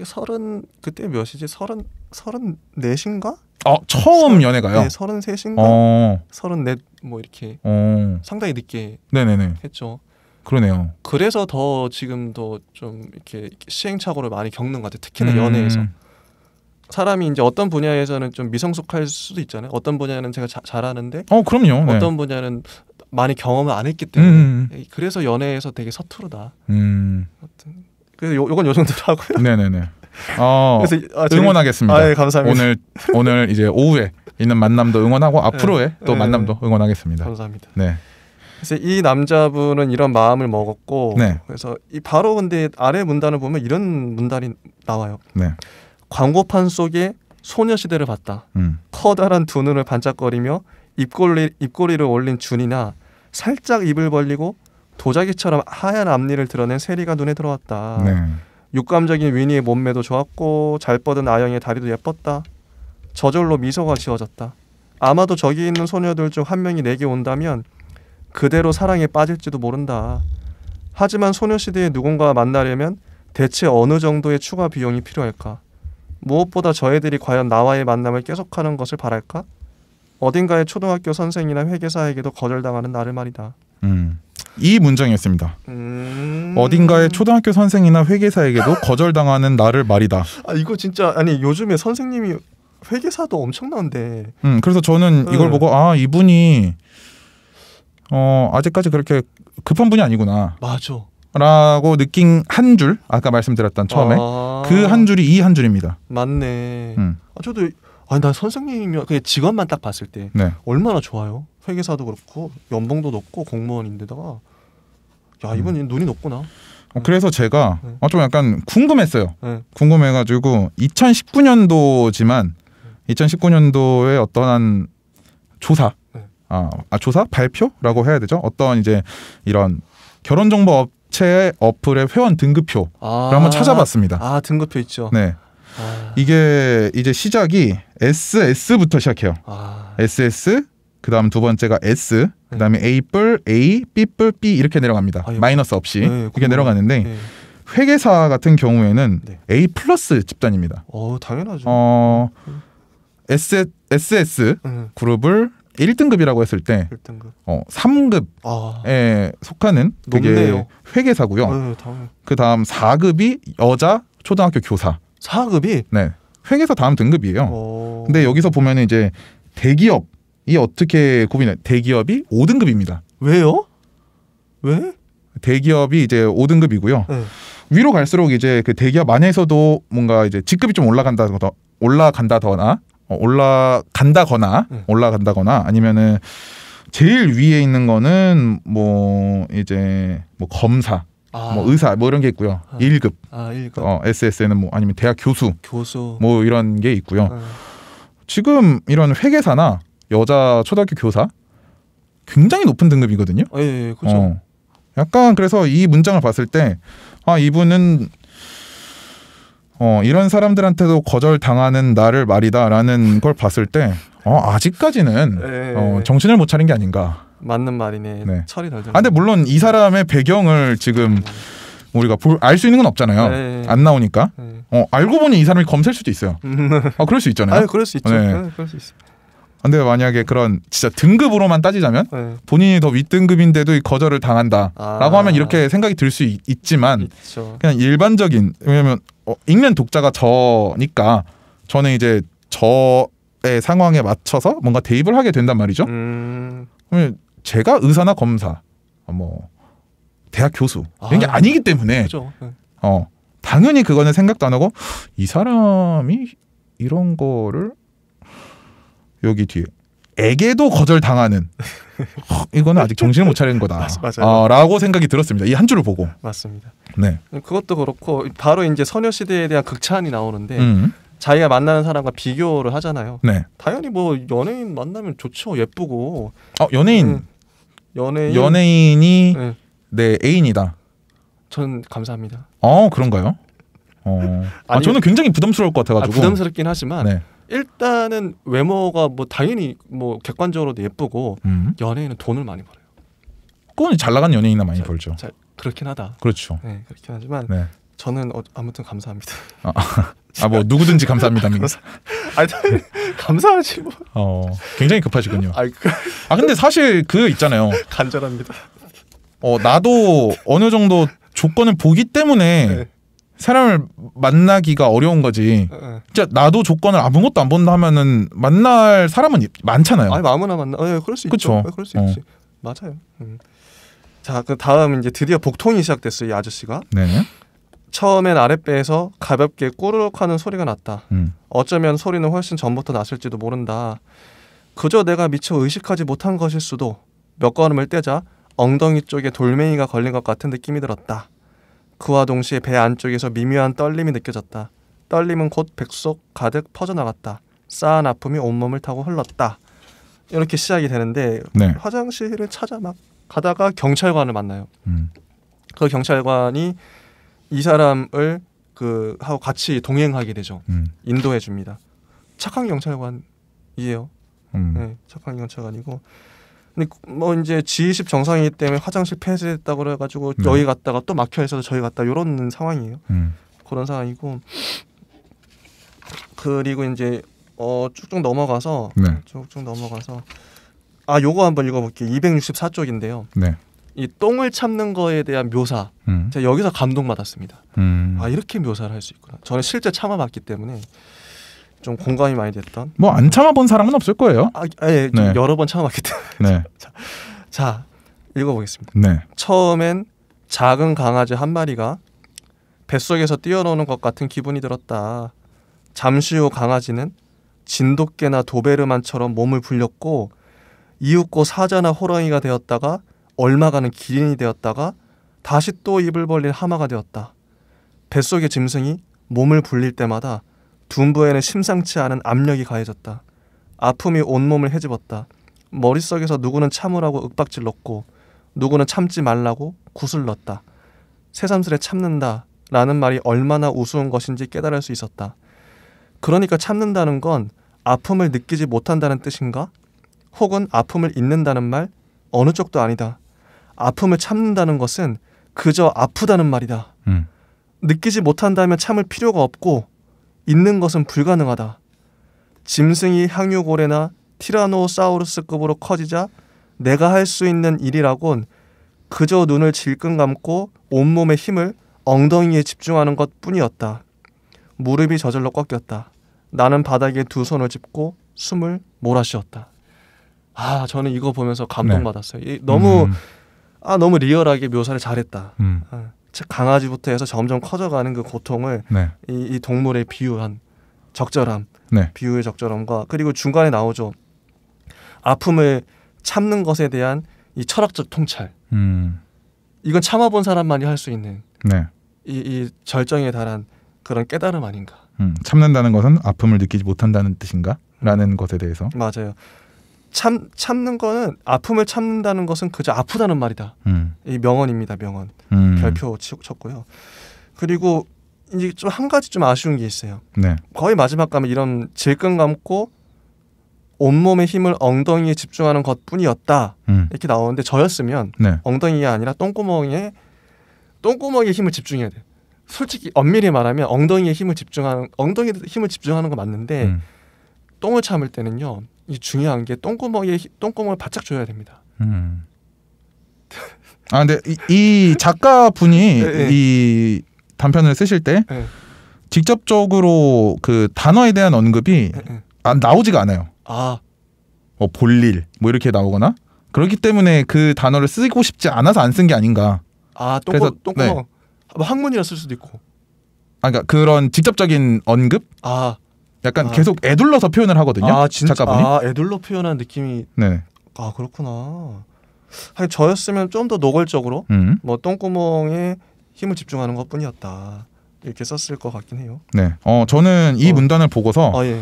Speaker 2: 서른 그때 몇이지 서른 서른 넷인가? 아 처음 서 연애가요? 네, 서른 셋인가? 어. 서른 넷뭐 이렇게 어. 상당히 늦게 네네네 했죠. 그러네요. 그래서 더 지금 도좀 이렇게 시행착오를 많이 겪는 것 같아요. 특히나 음. 연애에서 사람이 이제 어떤 분야에서는 좀 미성숙할 수도 있잖아요. 어떤 분야는 제가 자, 잘하는데 어 그럼요. 네. 어떤 네. 분야는 많이 경험을 안 했기 때문에 음. 음, 음. 예, 그래서 연애에서 되게 서투르다. 음. 그래서 요, 건요
Speaker 1: 정도로 하고요. 네네네. 어, 그래서 아, 응원하겠습니다. 아, 예, 감사합니다. 오늘 오늘 이제 오후에 있는 만남도 응원하고 네. 앞으로의 네. 또 만남도 응원하겠습니다.
Speaker 2: 감사합니다. 네. 그래서 이 남자분은 이런 마음을 먹었고 네. 그래서 이 바로 근데 아래 문단을 보면 이런 문단이 나와요. 네. 광고판 속에 소녀시대를 봤다. 음. 커다란 두 눈을 반짝거리며 입꼬리 입꼬리를 올린 준이나 살짝 입을 벌리고 도자기처럼 하얀 앞니를 드러낸 세리가 눈에 들어왔다. 네. 육감적인 위니의 몸매도 좋았고 잘 뻗은 아영의 다리도 예뻤다. 저절로 미소가 지어졌다. 아마도 저기 있는 소녀들 중 한 명이 내게 온다면 그대로 사랑에 빠질지도 모른다. 하지만 소녀시대에 누군가와 만나려면 대체 어느 정도의 추가 비용이 필요할까? 무엇보다 저희들이 과연 나와의 만남을 계속하는 것을 바랄까? 어딘가의 초등학교 선생이나 회계사에게도 거절당하는 나를 말이다.
Speaker 1: 음. 이 문장이었습니다.
Speaker 2: 음... 어딘가의
Speaker 1: 초등학교 선생이나 회계사에게도 거절당하는 나를 말이다.
Speaker 2: 아 이거 진짜 아니 요즘에 선생님이 회계사도 엄청난데.
Speaker 1: 음 그래서 저는 이걸 음. 보고 아 이분이 어 아직까지 그렇게 급한 분이 아니구나. 맞아. 라고 느낀 한줄 아까 말씀드렸던 처음에 아... 그한 줄이 이 한 줄입니다.
Speaker 2: 맞네. 음. 아, 저도 아, 니나 선생님이면 그 직원만 딱 봤을 때 네. 얼마나 좋아요. 회계사도 그렇고 연봉도 높고 공무원인데다가 야 음. 이분 음. 눈이 높구나.
Speaker 1: 어, 그래서 제가 네. 어, 좀 약간 궁금했어요. 네. 궁금해가지고 2019년도지만 2019년도에 어떠한 조사, 네. 아, 아, 조사 발표라고 해야 되죠. 어떤 이제 이런 결혼 정보 업체 어플의 회원 등급표를
Speaker 2: 아~ 한번 찾아봤습니다. 아 등급표 있죠. 네. 아.
Speaker 1: 이게 이제 시작이 SS부터 시작해요. 아. SS 그다음 두 번째가 S 네. 그다음에 네. A뿔 A B뿔 B 이렇게 내려갑니다. 아, 예. 마이너스 없이 네, 이렇게 내려가는데 네. 회계사 같은 경우에는 네. A 플러스 집단입니다.
Speaker 2: 어 당연하죠.
Speaker 1: 어 SS, SS 네. 그룹을 1등급이라고 했을 때 1등급. 어, 3급에 아. 예, 속하는 그게 높네요. 회계사고요. 그 다음 4급이 여자 초등학교 교사. 사급이 네. 회계사 다음 등급이에요. 오. 어. 근데 여기서 보면 이제 대기업이 어떻게 구분이 대기업이 5등급입니다. 왜요? 왜? 대기업이 이제 5등급이고요. 네. 위로 갈수록 이제 그 대기업 안에서도 뭔가 이제 직급이 좀 올라간다 더올라간다거나 어, 올라간다거나 네. 올라간다거나 아니면은 제일 위에 있는 거는 뭐 이제 뭐 검사 뭐 아. 뭐 의사 뭐 이런 게 있고요. 아. 1급.
Speaker 2: 아, 1급. 어,
Speaker 1: SS는 뭐 아니면 대학 교수. 교수. 뭐 이런 게 있고요. 아. 지금 이런 회계사나 여자 초등학교 교사 굉장히 높은 등급이거든요. 아, 예, 예, 그렇죠. 어. 약간 그래서 이 문장을 봤을 때 아, 이분은 어, 이런 사람들한테도 거절당하는 나를 말이다라는 걸 봤을 때 어, 아직까지는
Speaker 2: 예. 어, 정신을 못 차린 게 아닌가. 맞는 말이네. 네. 철이 덜 들. 아,
Speaker 1: 근데 물론 이 사람의 배경을 지금 우리가 알 수 있는 건 없잖아요. 네, 네. 안 나오니까. 네. 어, 알고 보니 이 사람이 검사 수도 있어요. 음. 아, 그럴 수 있잖아요. 아, 그럴 수 있죠. 네. 네 그럴 수 있어. 아, 근데 만약에 그런 진짜 등급으로만 따지자면 네. 본인이 더 윗등급인데도 거절을 당한다라고 아. 하면 이렇게 생각이 들 수 있지만 있죠. 그냥 일반적인 왜냐면 어, 읽는 독자가 저니까 저는 이제 저의 상황에 맞춰서 뭔가 대입을 하게 된단 말이죠. 음. 그러면 제가 의사나 검사, 뭐 대학 교수 이런 게 아, 아니기 때문에 그렇죠. 어 당연히 그거는 생각도 안 하고 이 사람이 이런 거를 여기 뒤에 에게도 거절당하는 허, 어, 이거는 아직 정신을 못 차린 거다
Speaker 2: 맞아요. 어, 라고
Speaker 1: 생각이 들었습니다 이 한 줄을 보고 맞습니다 네
Speaker 2: 그것도 그렇고 바로 이제 소녀시대에 대한 극찬이 나오는데 음. 자기가 만나는 사람과 비교를 하잖아요 네. 당연히 뭐 연예인 만나면 좋죠 예쁘고 어, 연예인 음, 연예인 연예인이
Speaker 1: 네. 내 애인이다.
Speaker 2: 전 감사합니다.
Speaker 1: 어 그런가요? 어. 아아 저는 굉장히 부담스러울 것 같아가지고. 아, 부담스럽긴
Speaker 2: 하지만 네. 일단은 외모가 뭐 당연히 뭐 객관적으로도 예쁘고 음. 연예인은 돈을 많이 벌어요. 그건 잘 나간 연예인이나 많이 자, 벌죠. 자, 그렇긴 하다. 그렇죠. 네, 그렇긴 하지만 네. 저는 어, 아무튼 감사합니다.
Speaker 1: 아뭐 아, 아 뭐 누구든지 감사합니다. 감사, 아니 감사하지 뭐. 어 굉장히 급하시군요. 아, 그... 아 근데 사실 그 있잖아요. 간절합니다. 어 나도 어느 정도 조건을 보기 때문에 네. 사람을 만나기가 어려운 거지. 네. 진짜 나도 조건을 아무것도 안 본다 하면은 만날 사람은 많잖아요. 아니
Speaker 2: 아무나 만나. 네, 그럴 수 그쵸? 있죠. 예, 그럴 수 어. 있지. 네. 맞아요. 음. 자, 그 다음 이제 드디어 복통이 시작됐어요. 이 아저씨가. 네. 처음엔 아랫배에서 가볍게 꼬르륵하는 소리가 났다. 음. 어쩌면 소리는 훨씬 전부터 났을지도 모른다. 그저 내가 미처 의식하지 못한 것일 수도 몇 걸음을 떼자 엉덩이 쪽에 돌멩이가 걸린 것 같은 느낌이 들었다. 그와 동시에 배 안쪽에서 미묘한 떨림이 느껴졌다. 떨림은 곧 백속 가득 퍼져나갔다. 쌓은 아픔이 온몸을 타고 흘렀다. 이렇게 시작이 되는데 네. 화장실을 찾아 막 가다가 경찰관을 만나요. 음. 그 경찰관이 이 사람을 그 하고 같이 동행하게 되죠. 음. 인도해 줍니다. 착한 경찰관이에요. 음. 네, 착한 경찰관이고. 근데 뭐 이제 G20 정상이기 때문에 화장실 폐쇄했다고 그래가지고 음. 여기 갔다가 또 막혀 있어서 저희 갔다 요런 상황이에요. 음. 그런 상황이고 그리고 이제 어 쭉쭉 넘어가서 네. 쭉쭉 넘어가서 아 요거 한번 읽어볼게요. 264쪽인데요. 네. 이 똥을 참는 거에 대한 묘사 음. 제가 여기서 감동받았습니다. 음. 아 이렇게 묘사를 할 수 있구나. 저는 실제 참아봤기 때문에 좀 공감이 많이 됐던.
Speaker 1: 뭐 안 참아본 사람은 없을 거예요. 아, 예, 예 네. 여러
Speaker 2: 번 참아봤기 때문에. 네. 자, 자, 읽어보겠습니다. 네. 처음엔 작은 강아지 한 마리가 뱃속에서 뛰어노는 것 같은 기분이 들었다. 잠시 후 강아지는 진돗개나 도베르만처럼 몸을 불렸고 이윽고 사자나 호랑이가 되었다가 얼마간은 기린이 되었다가 다시 또 입을 벌린 하마가 되었다. 뱃속의 짐승이 몸을 불릴 때마다 둔부에는 심상치 않은 압력이 가해졌다. 아픔이 온몸을 헤집었다 머릿속에서 누구는 참으라고 윽박질렀고 누구는 참지 말라고 구슬렀다. 새삼스레 참는다 라는 말이 얼마나 우스운 것인지 깨달을 수 있었다. 그러니까 참는다는 건 아픔을 느끼지 못한다는 뜻인가? 혹은 아픔을 잊는다는 말? 어느 쪽도 아니다. 아픔을 참는다는 것은 그저 아프다는 말이다. 음. 느끼지 못한다면 참을 필요가 없고 있는 것은 불가능하다. 짐승이 향유고래나 티라노사우루스급으로 커지자 내가 할 수 있는 일이라곤 그저 눈을 질끈 감고 온몸의 힘을 엉덩이에 집중하는 것 뿐이었다. 무릎이 저절로 꺾였다. 나는 바닥에 두 손을 짚고 숨을 몰아쉬었다. 아, 저는 이거 보면서 감동받았어요. 네. 너무 음. 아 너무 리얼하게 묘사를 잘했다. 음. 아, 강아지부터 해서 점점 커져가는 그 고통을 네. 이, 이, 동물의 비유한 적절함, 네. 비유의 적절함과 그리고 중간에 나오죠 아픔을 참는 것에 대한 이 철학적 통찰. 음. 이건 참아본 사람만이 할 수 있는 네. 이, 이 절정에 달한 그런 깨달음 아닌가.
Speaker 1: 음, 참는다는 것은 아픔을 느끼지 못한다는 뜻인가? 라는 것에 대해서
Speaker 2: 맞아요. 참 참는 거는 아픔을 참는다는 것은 그저 아프다는 말이다. 음. 이 명언입니다. 명언 음. 별표 쳤고요. 그리고 이제 좀 한 가지 좀 아쉬운 게 있어요. 네. 거의 마지막 가면 이런 질끈 감고 온몸의 힘을 엉덩이에 집중하는 것뿐이었다 음. 이렇게 나오는데 저였으면 네. 엉덩이가 아니라 똥구멍에 똥구멍에 힘을 집중해야 돼. 솔직히 엄밀히 말하면 엉덩이에 힘을 집중하는 엉덩이에 힘을 집중하는 거 맞는데 음. 똥을 참을 때는요 중요한 게 똥구멍에 똥구멍을 바짝 줘야 됩니다. 음.
Speaker 1: 아 근데 이, 이 작가분이 네, 네, 이 단편을 쓰실 때 네. 직접적으로 그 단어에 대한 언급이 네, 네, 안 나오지가 않아요. 아. 뭐 볼일 뭐 이렇게 나오거나 그렇기 때문에 그 단어를 쓰고 싶지 않아서 안 쓴 게 아닌가.
Speaker 2: 아 똥구 똥구멍. 네. 뭐 학문이라 쓸 수도 있고.
Speaker 1: 아, 그러니까 그런 직접적인 언급? 아 약간 아. 계속 애둘러서 표현을 하거든요. 아, 진짜? 작가분이. 아,
Speaker 2: 애둘러 표현한 느낌이. 네. 아, 그렇구나. 하 저였으면 좀 더 노골적으로 음. 뭐 똥구멍에 힘을 집중하는 것뿐이었다. 이렇게 썼을 것 같긴 해요.
Speaker 1: 네. 어, 저는 이 어. 문단을 보고서 아, 예.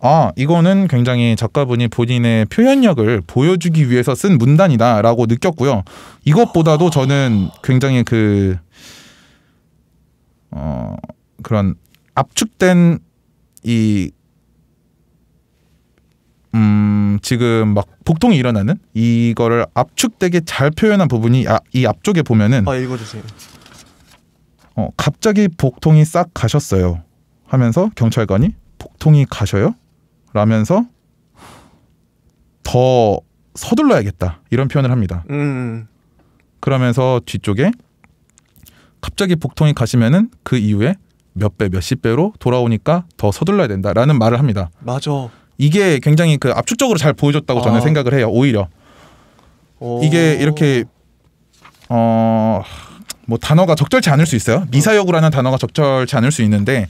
Speaker 1: 아, 이거는 굉장히 작가분이 본인의 표현력을 보여주기 위해서 쓴 문단이다라고 느꼈고요. 이것보다도 저는 굉장히 그, 어, 그런 압축된 이 음, 지금 막 복통이 일어나는 이거를 압축되게 잘 표현한 부분이 아, 이 앞쪽에 보면은 아 읽어주세요. 어 갑자기 복통이 싹 가셨어요. 하면서 경찰관이 복통이 가셔요? 라면서 더 서둘러야겠다 이런 표현을 합니다. 음. 음. 그러면서 뒤쪽에 갑자기 복통이 가시면은 그 이후에 몇 배, 몇 십 배로 돌아오니까 더 서둘러야 된다라는 말을 합니다. 맞아. 이게 굉장히 그 압축적으로 잘 보여줬다고 아. 저는 생각을 해요. 오히려 오. 이게 이렇게 어. 뭐 단어가 적절치 않을 수 있어요. 미사여구라는 단어가 적절치 않을 수 있는데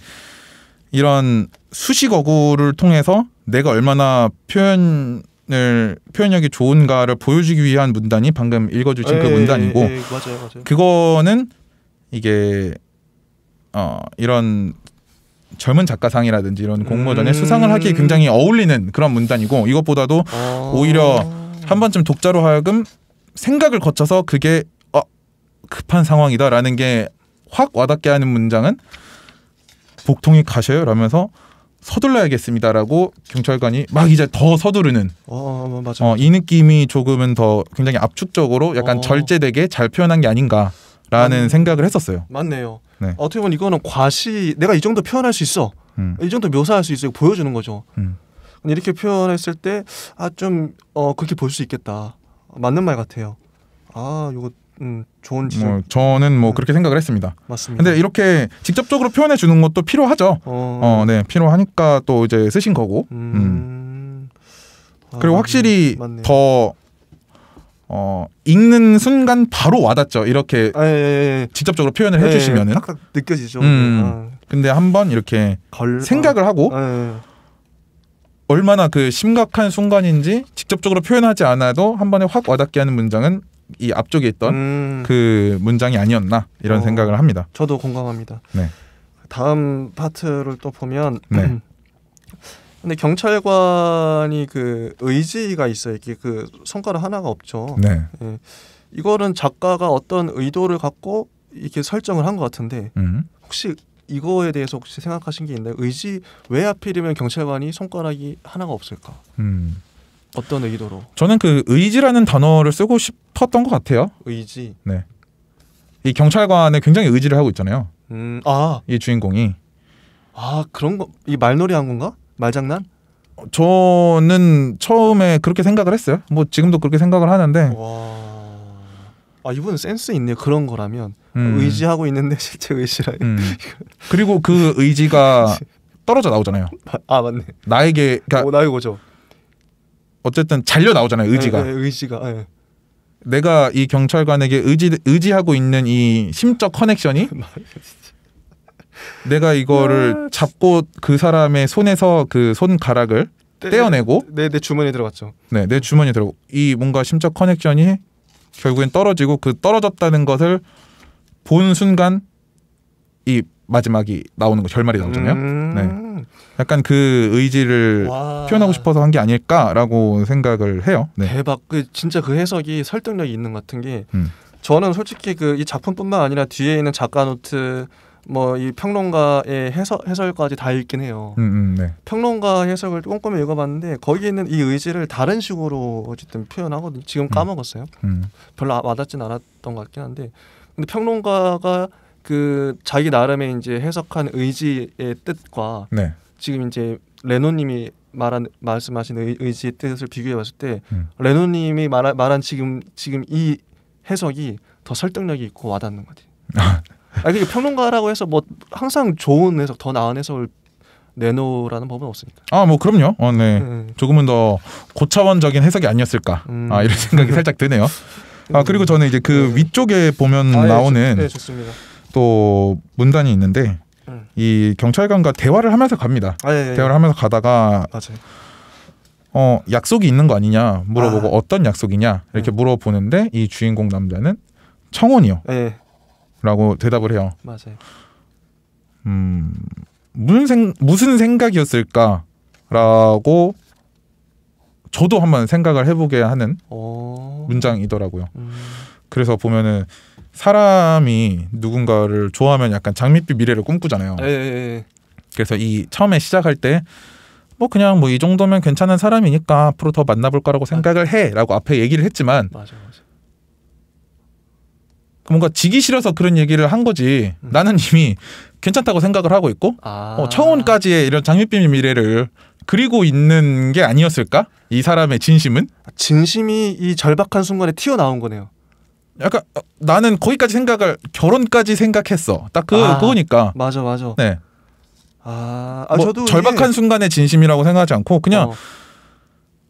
Speaker 1: 이런 수식어구를 통해서 내가 얼마나 표현을 표현력이 좋은가를 보여주기 위한 문단이 방금 읽어주신 에이, 그 예, 예, 문단이고 에이, 예, 맞아요, 맞아요. 그거는 이게 어, 이런 젊은 작가상이라든지 이런 공모전에 음. 수상을 하기에 굉장히 어울리는 그런 문단이고 이것보다도 어. 오히려 한 번쯤 독자로 하여금 생각을 거쳐서 그게 어, 급한 상황이다라는 게 확 와닿게 하는 문장은 복통이 가셔요 라면서 서둘러야겠습니다라고 경찰관이 막 이제 더 서두르는
Speaker 2: 어, 어 맞아. 어, 이
Speaker 1: 느낌이 조금은 더 굉장히 압축적으로 약간 어. 절제되게 잘 표현한 게 아닌가 라는 음. 생각을 했었어요. 맞네요. 네.
Speaker 2: 어떻게 보면 이거는 과시 내가 이 정도 표현할 수 있어. 음. 이 정도 묘사할 수 있어. 보여주는 거죠. 음. 이렇게 표현했을 때 아 좀 어, 그렇게 볼 수 있겠다. 맞는 말 같아요. 아, 요거 음, 좋은 뭐 지적. 뭐,
Speaker 1: 저는 뭐 음. 그렇게 생각을 했습니다. 맞습니다. 근데
Speaker 2: 이렇게 직접적으로 표현해
Speaker 1: 주는 것도 필요하죠. 어, 어 네. 필요하니까 또 이제 쓰신 거고. 음. 음. 아, 그리고 확실히 맞네요. 더어 읽는 순간 바로 와닿죠. 이렇게 아, 예, 예. 예. 직접적으로 표현을 예, 예. 해주시면은 딱 느껴지죠. 음, 네, 아. 근데 한번 이렇게 걸... 생각을 아. 하고 아, 얼마나 그 심각한 순간인지 직접적으로 표현하지 않아도 한 번에 확 와닿게 하는 문장은 이 앞쪽에 있던 음. 그 문장이 아니었나 이런 어, 생각을 합니다.
Speaker 2: 저도 공감합니다. 네. 다음 파트를 또 보면 네. 근데 경찰관이 그 의지가 있어 이게 그 성과를 하나가 없죠. 네. 예. 이거는 작가가 어떤 의도를 갖고 이렇게 설정을 한 것 같은데 음. 혹시 이거에 대해서 혹시 생각하신 게 있나요? 의지 왜 하필이면 경찰관이 손가락이 하나가 없을까? 음. 어떤 의도로?
Speaker 1: 저는 그 의지라는 단어를 쓰고 싶었던 것 같아요. 의지. 네. 이 경찰관은 굉장히 의지를 하고 있잖아요. 음, 아. 이 주인공이. 아 그런 거 이 말놀이 한 건가? 말장난? 어, 저는 처음에 그렇게 생각을 했어요. 뭐 지금도 그렇게 생각을 하는데. 와.
Speaker 2: 아 이분 센스 있네요. 그런 거라면 음. 의지하고 있는데 실제 의지라. 음. 그리고 그 의지가 떨어져 나오잖아요. 아 맞네. 나에게 그러니까 오, 나의 거죠.
Speaker 1: 어쨌든 잘려 나오잖아요. 의지가. 에, 네,
Speaker 2: 에, 네, 의지가. 에. 예.
Speaker 1: 내가 이 경찰관에게 의지 의지하고 있는 이 심적 커넥션이 내가 이거를 잡고 그 사람의 손에서 그 손가락을 네, 떼어내고 내, 네, 네, 내 주머니에 들어갔죠. 네, 내 주머니에 들어고 이 뭔가 심적 커넥션이 결국엔 떨어지고 그 떨어졌다는 것을 본 순간 이 마지막이 나오는 거 결말이 나오잖아요. 음... 네. 약간 그 의지를 와... 표현하고 싶어서 한 게 아닐까라고 생각을 해요. 네.
Speaker 2: 대박. 그 진짜 그 해석이 설득력이 있는 것 같은 게 음. 저는 솔직히 그 이 작품뿐만 아니라 뒤에 있는 작가 노트 뭐이 평론가의 해설 해설까지 다 읽긴 해요. 음, 음, 네. 평론가 해석을 꼼꼼히 읽어봤는데 거기에 있는 이 의지를 다른 식으로 어쨌든 표현하거든요. 지금 음. 까먹었어요. 음, 별로 아, 와닿진 않았던 것 같긴 한데 근데 평론가가 그 자기 나름의 이제 해석한 의지의 뜻과 네. 지금 이제 레노님이 말한 말씀하신 의, 의지의 뜻을 비교해 봤을 때 음. 레노님이 말한, 말한 지금 지금 이 해석이 더 설득력이 있고 와닿는 거지. 아니 그게 그러니까 평론가라고 해서 뭐 항상 좋은 해석 더 나은 해석을 내놓으라는 법은 없으니까.
Speaker 1: 아, 뭐 그럼요. 어, 네. 네. 조금은 더 고차원적인 해석이 아니었을까. 아, 음. 아, 이런 생각이 살짝 드네요. 아, 그리고 음. 저는 이제 그 네. 위쪽에 보면 아, 예, 나오는 네, 또 문단이 있는데 음. 이 경찰관과 대화를 하면서 갑니다. 아, 예, 예, 예. 대화를 하면서 가다가 맞아요. 어, 약속이 있는 거 아니냐 물어보고 아. 어떤 약속이냐 이렇게 음. 물어보는데 이 주인공 남자는 청혼이요. 예. 라고 대답을 해요. 맞아요. 음, 무슨, 생, 무슨 생각이었을까라고 저도 한번 생각을 해보게 하는 오. 문장이더라고요. 음. 그래서 보면은 사람이 누군가를 좋아하면 약간 장밋빛 미래를 꿈꾸잖아요.
Speaker 2: 예, 예. 예.
Speaker 1: 그래서 이 처음에 시작할 때 뭐 그냥 뭐 이 정도면 괜찮은 사람이니까 앞으로 더 만나볼 거라고 생각을 해라고 앞에 얘기를 했지만 맞아, 맞아. 뭔가 지기 싫어서 그런 얘기를 한 거지. 음. 나는 이미 괜찮다고 생각을 하고 있고 아. 어, 청혼까지의 이런 장밋빛 미래를 그리고 있는 게 아니었을까? 이 사람의 진심은? 진심이 이 절박한 순간에 튀어나온 거네요. 약간 어, 나는 거기까지 생각을 결혼까지 생각했어. 딱그 아. 그거니까.
Speaker 2: 맞아 맞아. 네. 아, 아뭐 저도 절박한
Speaker 1: 이게... 순간의 진심이라고 생각하지 않고 그냥 어.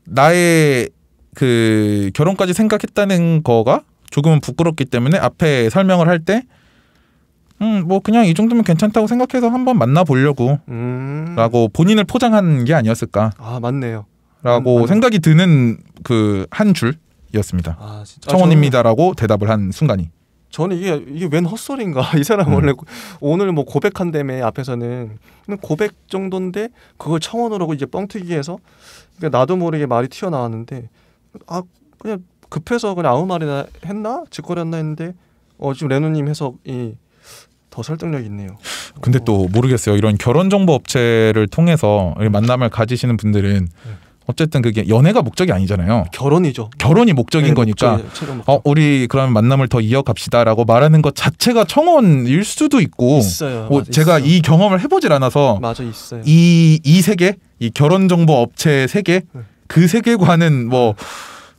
Speaker 1: 나의 그 결혼까지 생각했다는 거가 조금은 부끄럽기 때문에 앞에 설명을 할 때 음, 뭐 그냥 이 정도면 괜찮다고 생각해서 한번 만나보려고
Speaker 2: 음...
Speaker 1: 라고 본인을 포장한 게 아니었을까
Speaker 2: 아 맞네요 라고
Speaker 1: 음, 생각이 드는 그 한 줄이었습니다 아, 아 청원입니다라고 대답을 한
Speaker 2: 순간이 저는 이게 이게 웬 헛소리인가 이 사람 음. 원래 오늘 뭐고백한데며 앞에서는 고백 정도인데 그걸 청원으로 이제 뻥튀기해서 그러니까 나도 모르게 말이 튀어나왔는데 아 그냥 급해서 그냥 아무 말이나 했나 짓거렸나 했는데 어 지금 레노님 해석이 더 설득력 있네요.
Speaker 1: 근데 또 어. 모르겠어요. 이런 결혼 정보 업체를 통해서 만남을 가지시는 분들은 네. 어쨌든 그게 연애가 목적이 아니잖아요. 결혼이죠. 결혼이 목적인 네, 거니까. 목적이에요, 어, 우리 그러면 만남을 더 이어갑시다라고 말하는 것 자체가 청혼일 수도 있고. 있어요. 뭐 맞아, 제가 있어요. 이 경험을 해보질 않아서. 맞아 있어요. 이 이 세계, 이 결혼 정보 업체 세계, 네. 그 세계관은 뭐. 네.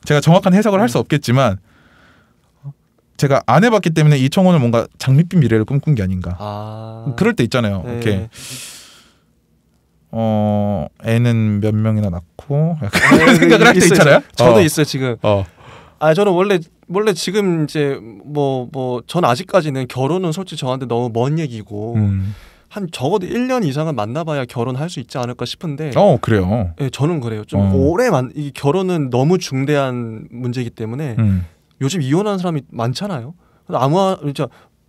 Speaker 1: 제가 정확한 해석을 할수 네. 없겠지만 제가 안 해봤기 때문에 이 청혼을 뭔가 장밋빛 미래를 꿈꾼 게 아닌가. 아... 그럴 때 있잖아요. 네. 이렇게 어 애는 몇 명이나 낳고 아, 약간 네, 네 생각을 할 때 있잖아요. 저도 어. 있어요 지금. 어.
Speaker 2: 아 저는 원래 원래 지금 이제 뭐 뭐 전 아직까지는 결혼은 솔직히 저한테 너무 먼 얘기고. 음. 한 적어도 1년 이상은 만나봐야 결혼할 수 있지 않을까 싶은데. 어 그래요. 예, 저는 그래요. 좀 어. 오래 만이 결혼은 너무 중대한 문제이기 때문에 음. 요즘 이혼하 사람이 많잖아요. 아마 진짜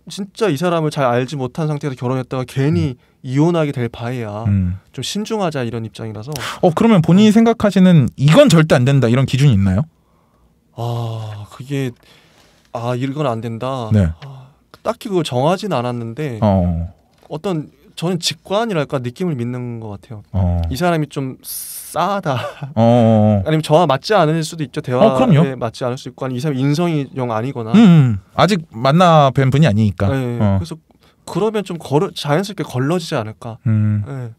Speaker 2: 진짜 이 사람을 잘 알지 못한 상태에서 결혼했다가 괜히 음. 이혼하게 될 바에야 음. 좀 신중하자 이런 입장이라서.
Speaker 1: 어 그러면 본인이 네. 생각하시는 이건 절대 안 된다 이런 기준이 있나요?
Speaker 2: 아 그게 아 이건 안 된다. 네. 아, 딱히 그걸 정하진 않았는데 어. 어떤 저는 직관이랄까 느낌을 믿는 것 같아요. 어. 이 사람이 좀 싸다. 어. 어,
Speaker 1: 어.
Speaker 2: 아니면 저와 맞지 않을 수도 있죠. 대화에 어, 맞지 않을 수 있고 아니면 이 사람 인성이 영 아니거나. 음, 음. 아직 만나
Speaker 1: 뵌 분이 아니니까. 네, 어. 그래서
Speaker 2: 그러면 좀걸 자연스럽게 걸러지지 않을까. 음. 네.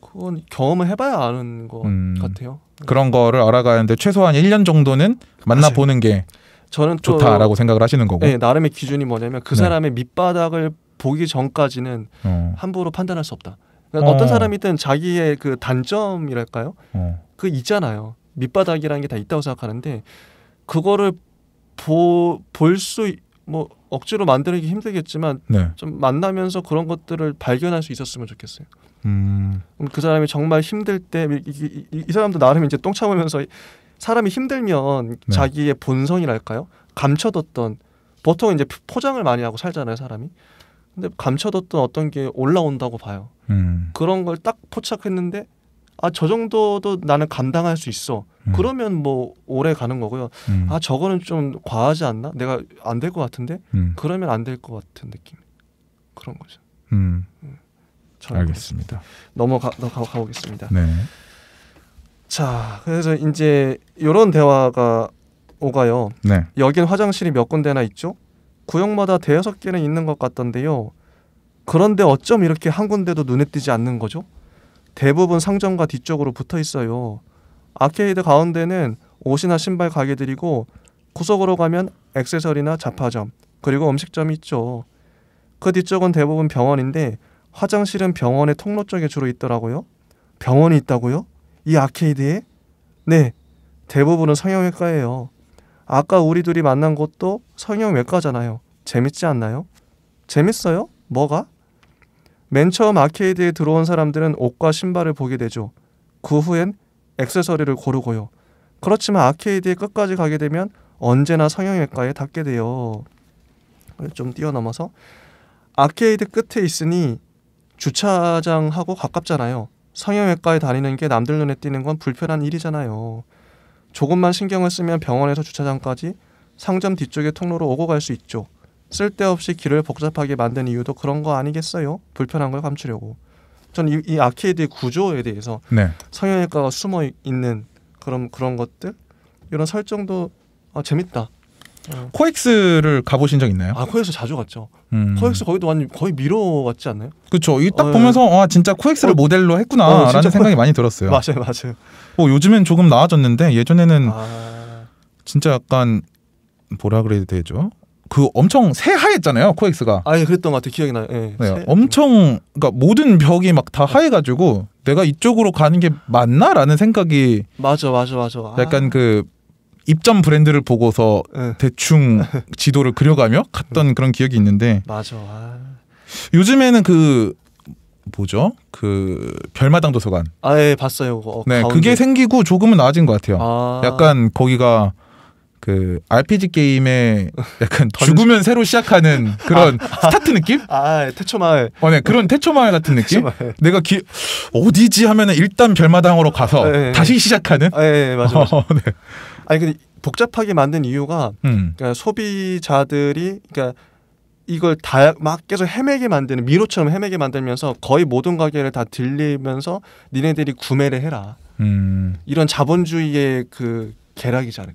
Speaker 2: 그건 경험을 해봐야 아는 것 음. 같아요. 네. 그런
Speaker 1: 거를 알아가는데 최소한 1년 정도는 만나보는 게
Speaker 2: 저는 좋다라고 생각을 하시는 거고. 네, 나름의 기준이 뭐냐면 그 네. 사람의 밑바닥을 보기 전까지는 어. 함부로 판단할 수 없다. 그러니까 어. 떤 사람이든 자기의 그 단점이랄까요? 어. 그 있잖아요. 밑바닥이라는 게 다 있다고 생각하는데 그거를 볼수 뭐 억지로 만들기 힘들겠지만 네. 좀 만나면서 그런 것들을 발견할 수 있었으면 좋겠어요. 음. 그 사람이 정말 힘들 때이 이, 이, 이 사람도 나름 이제 똥 참으면서 사람이 힘들면 네. 자기의 본성이랄까요 감춰뒀던 보통 이제 포장을 많이 하고 살잖아요 사람이 근데 감춰뒀던 어떤 게 올라온다고 봐요. 음. 그런 걸 딱 포착했는데 아 저 정도도 나는 감당할 수 있어. 음. 그러면 뭐 오래 가는 거고요. 음. 아 저거는 좀 과하지 않나? 내가 안 될 것 같은데 음. 그러면 안 될 것 같은 느낌 그런 거죠. 음. 음. 알겠습니다. 넘어가 넘어가 보겠습니다. 네. 자 그래서 이제 이런 대화가 오가요. 네. 여긴 화장실이 몇 군데나 있죠? 구역마다 대여섯 개는 있는 것 같던데요. 그런데 어쩜 이렇게 한 군데도 눈에 띄지 않는 거죠? 대부분 상점과 뒤쪽으로 붙어 있어요. 아케이드 가운데는 옷이나 신발 가게들이고 구석으로 가면 액세서리나 잡화점 그리고 음식점이 있죠. 그 뒤쪽은 대부분 병원인데 화장실은 병원의 통로 쪽에 주로 있더라고요. 병원이 있다고요? 이 아케이드에? 네. 대부분은 성형외과예요. 아까 우리 둘이 만난 곳도 성형외과잖아요. 재밌지 않나요? 재밌어요? 뭐가? 맨 처음 아케이드에 들어온 사람들은 옷과 신발을 보게 되죠. 그 후엔 액세서리를 고르고요. 그렇지만 아케이드의 끝까지 가게 되면 언제나 성형외과에 닿게 돼요. 좀 뛰어넘어서 아케이드 끝에 있으니 주차장하고 가깝잖아요. 성형외과에 다니는 게 남들 눈에 띄는 건 불편한 일이잖아요. 조금만 신경을 쓰면 병원에서 주차장까지 상점 뒤쪽에 통로로 오고 갈 수 있죠. 쓸데없이 길을 복잡하게 만든 이유도 그런 거 아니겠어요? 불편한 걸 감추려고. 전 이, 이 아케이드의 구조에 대해서 네. 성형외과가 숨어 있는 그런 그런 것들 이런 설정도 아, 재밌다. 어. 코엑스를
Speaker 1: 가보신 적 있나요?
Speaker 2: 아 코엑스 자주 갔죠. 음. 코엑스 거기도 완전 거의 미러 같지 않나요?
Speaker 1: 그렇죠. 이딱 어, 예. 보면서 어, 아 진짜 코엑스를 어, 모델로 했구나라는 생각이 코 많이 들었어요. 맞아요, 맞아요. 뭐 요즘엔 조금 나아졌는데 예전에는 아... 진짜 약간 뭐라 그래야 되죠? 그 엄청 새하였잖아요 코엑스가. 아예 그랬던 것 같아 기억이 나. 예, 네, 새... 엄청 그러니까 모든 벽이 막 다 하얘가지고 내가 이쪽으로 가는 게 맞나라는 생각이. 맞아, 맞아, 맞아. 약간 아. 그 입점 브랜드를 보고서 응. 네. 대충 지도를 그려가며 갔던 응. 음. 그런 기억이 있는데 맞아. 아. 요즘에는 그 뭐죠? 그 별마당 도서관.
Speaker 2: 아, 예, 봤어요. 어, 네, 가운데. 그게
Speaker 1: 생기고 조금은 나아진 것 같아요. 아. 약간 거기가 그 RPG 게임에 약간 죽으면 새로
Speaker 2: 시작하는
Speaker 1: 그런 아, 스타트 느낌?
Speaker 2: 아, 예, 태초마을. 어, 네, 그런 태초마을 같은 느낌? 태초마을. 내가 기 어디지 하면은 일단 별마당으로 가서 아, 다시 시작하는. 아, 맞아요. 맞아. 어, 네. 아니 근데 복잡하게 만든 이유가 음. 그러니까 소비자들이 그러니까 이걸 다 막 계속 헤매게 만드는 미로처럼 헤매게 만들면서 거의 모든 가게를 다 들리면서 니네들이 구매를 해라. 음. 이런 자본주의의 그계략이잖아요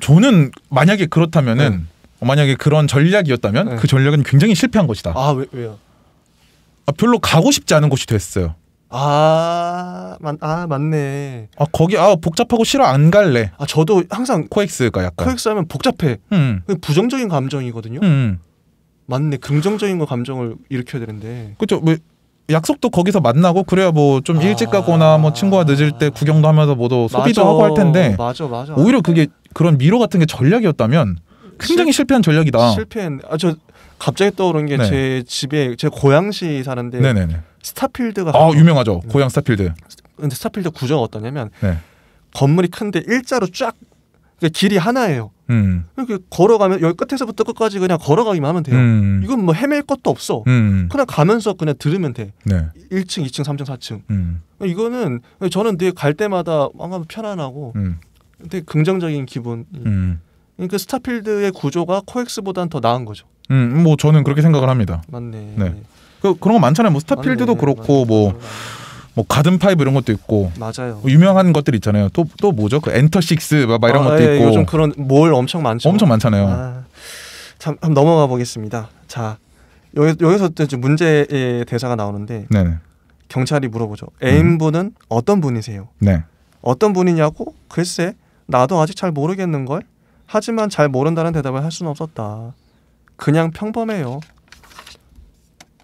Speaker 1: 저는 만약에 그렇다면은 네. 어, 만약에 그런 전략이었다면 네. 그 전략은 굉장히 실패한 것이다. 아 왜, 왜요? 아, 별로 가고 싶지 않은 곳이 됐어요.
Speaker 2: 아, 맞, 아 맞네. 아 거기 아 복잡하고 싫어 안 갈래. 아 저도 항상 코엑스가 약간 코엑스 하면 복잡해. 음. 부정적인 감정이거든요. 음, 음. 맞네. 긍정적인 거 감정을 일으켜야 되는데. 그쵸뭐
Speaker 1: 약속도 거기서 만나고 그래야 뭐좀 아. 일찍 가거나 뭐 친구가 늦을 때 구경도 하면서 뭐도 소비도 맞아. 하고 할 텐데. 맞아, 맞아. 오히려 그게 그런 미로 같은 게 전략이었다면 굉장히 실, 패한 전략이다.
Speaker 2: 실패한. 아 저 갑자기 떠오른 게제 네. 집에 제고향시 사는데. 네네네. 스타필드가 아 유명하죠. 네. 고향 스타필드. 근데 스타필드 구조가 어떠냐면 네. 건물이 큰데 일자로 쫙 그러니까 길이 하나예요. 음. 이렇게 그러니까 걸어가면 여기 끝에서부터 끝까지 그냥 걸어가기만 하면 돼요. 음. 이건 뭐 헤맬 것도 없어. 음. 그냥 가면서 그냥 들으면 돼. 네. 1층, 2층, 3층, 4층. 이거는 저는 늘갈 때마다 뭔가 뭐 편안하고 되게 음. 긍정적인 기분. 음. 그러니까 스타필드의 구조가 코엑스보다는 더 나은 거죠. 음,
Speaker 1: 뭐 저는 그렇게 생각을 합니다. 맞네. 네. 그, 그런 거 많잖아요. 뭐 스타필드도 맞네, 그렇고 뭐뭐 뭐 가든 파이브 이런 것도 있고 맞아요. 뭐 유명한 것들 있잖아요. 또 또 뭐죠? 그 엔터 식스 막, 이런 아, 것도 예, 있고 요즘
Speaker 2: 그런 뭘 엄청 많죠. 엄청 많잖아요. 아, 참 한번 넘어가 보겠습니다. 자 여기 여기서 또 문제의 예, 대사가 나오는데 네네. 경찰이 물어보죠. 애인분은 음. 어떤 분이세요? 네. 어떤 분이냐고? 글쎄 나도 아직 잘 모르겠는 걸. 하지만 잘 모른다는 대답을 할 수는 없었다. 그냥 평범해요.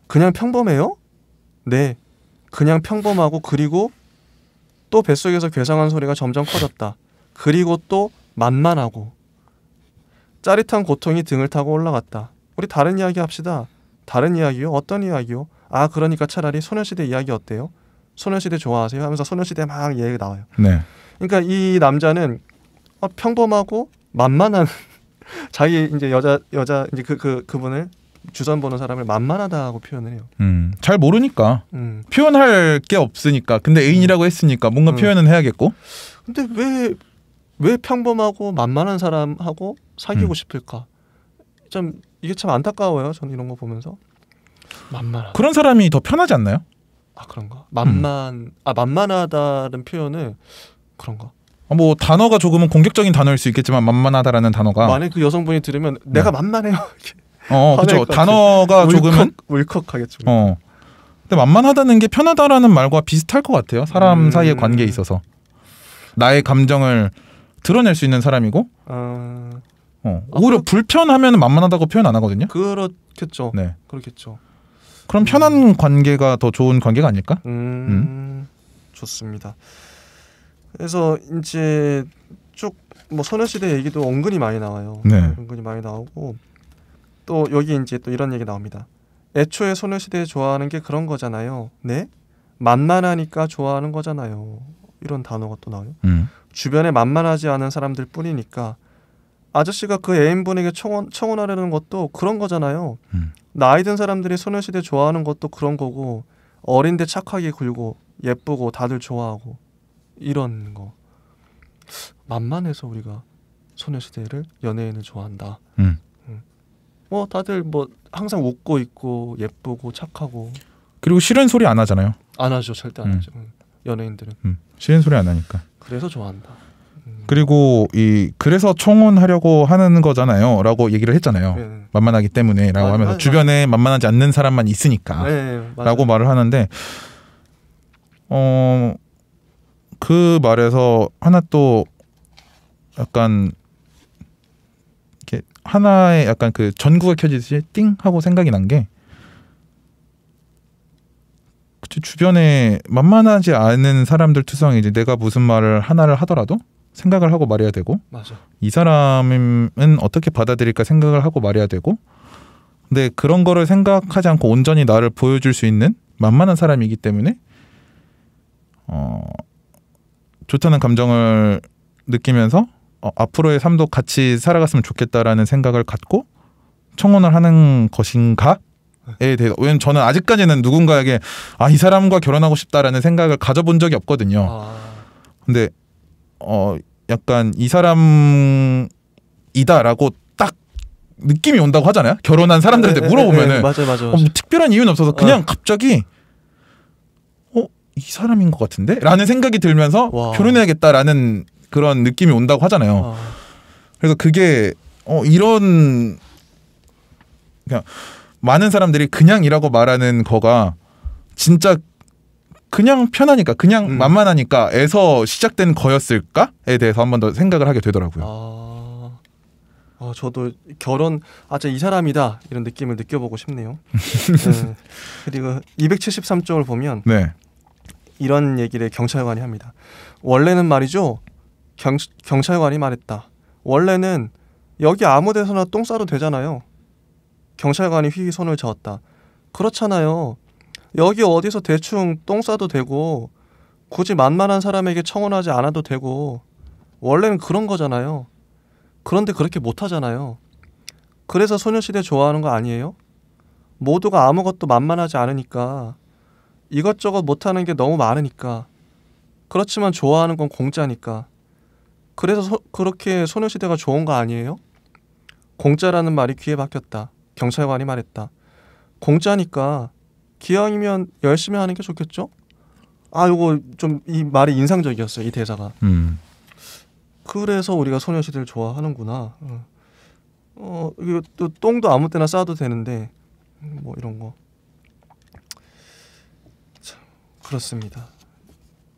Speaker 2: 그냥 평범해요? 네. 그냥 평범하고 그리고 또 뱃속에서 괴상한 소리가 점점 커졌다. 그리고 또 만만하고 짜릿한 고통이 등을 타고 올라갔다. 우리 다른 이야기 합시다. 다른 이야기요? 어떤 이야기요? 아 그러니까 차라리 소녀시대 이야기 어때요? 소녀시대 좋아하세요? 하면서 소녀시대 막 얘기 나와요. 네. 그러니까 이 남자는 어, 평범하고 만만한 자기 이제 여자 여자 이제 그 그 그, 그 분을 주전 보는 사람을 만만하다고 표현을 해요.
Speaker 1: 음, 잘 모르니까 음. 표현할 게 없으니까. 근데 애인이라고 음. 했으니까 뭔가 음. 표현은 해야겠고.
Speaker 2: 근데 왜 왜 평범하고 만만한 사람하고 사귀고 음. 싶을까? 참 이게 참 안타까워요. 저는 이런 거 보면서
Speaker 1: 만만 그런 사람이 더 편하지 않나요?
Speaker 2: 아 그런가? 만만 아 만만하다는 표현을 그런가?
Speaker 1: 아, 뭐 단어가 조금은 공격적인 단어일 수 있겠지만 만만하다라는 단어가 만약
Speaker 2: 그 여성분이 들으면 네. 내가 네. 만만해요.
Speaker 1: 어, 그렇죠. 단어가 조금은
Speaker 2: 울컥하겠죠.
Speaker 1: 어. 근데 만만하다는 게 편하다라는 말과 비슷할 것 같아요. 사람 음... 사이의 관계에 있어서 나의 감정을 드러낼 수 있는 사람이고
Speaker 2: 아...
Speaker 1: 어, 아, 오히려 아, 불편하면 만만하다고 표현 안 하거든요.
Speaker 2: 그렇겠죠. 네, 그렇겠죠.
Speaker 1: 그럼 편한 음... 관계가 더 좋은 관계가 아닐까? 음... 음.
Speaker 2: 좋습니다. 그래서 이제 쭉뭐 소녀시대 얘기도 은근히 많이 나와요. 네. 은근히 많이 나오고 또 여기 이제 또 이런 얘기 나옵니다. 애초에 소녀시대 좋아하는 게 그런 거잖아요. 네? 만만하니까 좋아하는 거잖아요. 이런 단어가 또 나와요. 음. 주변에 만만하지 않은 사람들 뿐이니까 아저씨가 그 애인분에게 청혼, 청혼하려는 것도 그런 거잖아요. 음. 나이 든 사람들이 소녀시대 좋아하는 것도 그런 거고 어린데 착하게 굴고 예쁘고 다들 좋아하고 이런 거 만만해서 우리가 소녀시대를 연예인을 좋아한다. 음. 뭐 다들 뭐 항상 웃고 있고 예쁘고 착하고
Speaker 1: 그리고 싫은 소리 안 하잖아요.
Speaker 2: 안 하죠. 절대 안 음. 하죠. 연예인들은.
Speaker 1: 음. 싫은 소리 안 하니까.
Speaker 2: 그래서 좋아한다.
Speaker 1: 음. 그리고 이 그래서 청혼하려고 하는 거잖아요라고 얘기를 했잖아요. 네. 만만하기 때문에라고 아, 하면서 맞아, 주변에 맞아. 만만하지 않는 사람만 있으니까라고
Speaker 2: 네, 네
Speaker 1: 말을 하는데 어 그 말에서 하나 또 약간 하나의 약간 그 전구가 켜지듯이 띵 하고 생각이 난 게 그치 주변에 만만하지 않은 사람들 투성이 이제 내가 무슨 말을 하나를 하더라도 생각을 하고 말해야 되고 맞아. 이 사람은 어떻게 받아들일까 생각을 하고 말해야 되고 근데 그런 거를 생각하지 않고 온전히 나를 보여줄 수 있는 만만한 사람이기 때문에 어 좋다는 감정을 느끼면서 어, 앞으로의 삶도 같이 살아갔으면 좋겠다라는 생각을 갖고 청혼을 하는 것인가? 에 대해서 왜냐 저는 아직까지는 누군가에게 아 이 사람과 결혼하고 싶다라는 생각을 가져본 적이 없거든요. 아. 근데 어 약간 이 사람이다라고 딱 느낌이 온다고 하잖아요. 결혼한 사람들한테 네, 네, 물어보면은 맞아, 네, 맞아. 어, 뭐 특별한 이유는 없어서 그냥 어. 갑자기 어 이 사람인 것 같은데라는 생각이 들면서 와... 결혼해야겠다라는 그런 느낌이 온다고 하잖아요. 아. 그래서 그게 어 이런 그냥 많은 사람들이 그냥이라고 말하는 거가 진짜 그냥 편하니까 그냥 음. 만만하니까에서 시작된 거였을까에 대해서 한번 더 생각을 하게 되더라고요.
Speaker 2: 아, 아 저도 결혼 아 저 이 사람이다 이런 느낌을 느껴보고 싶네요. 네. 그리고 273쪽을 보면 네. 이런 얘기를 경찰관이 합니다. 원래는 말이죠 경, 경찰관이 말했다. 원래는 여기 아무 데서나 똥 싸도 되잖아요. 경찰관이 휘휘 손을 저었다. 그렇잖아요. 여기 어디서 대충 똥 싸도 되고 굳이 만만한 사람에게 청혼하지 않아도 되고 원래는 그런 거잖아요. 그런데 그렇게 못하잖아요. 그래서 소녀시대 좋아하는 거 아니에요? 모두가 아무것도 만만하지 않으니까 이것저것 못하는 게 너무 많으니까 그렇지만 좋아하는 건 공짜니까 그래서 소, 그렇게 소녀시대가 좋은 거 아니에요? 공짜라는 말이 귀에 박혔다. 경찰관이 말했다. 공짜니까 기왕이면 열심히 하는 게 좋겠죠? 아, 이거좀 이 말이 인상적이었어요. 이 대사가. 음. 그래서 우리가 소녀시대를 좋아하는구나. 어. 어, 이거 또 똥도 아무 때나 싸도 되는데 뭐 이런 거. 참, 그렇습니다.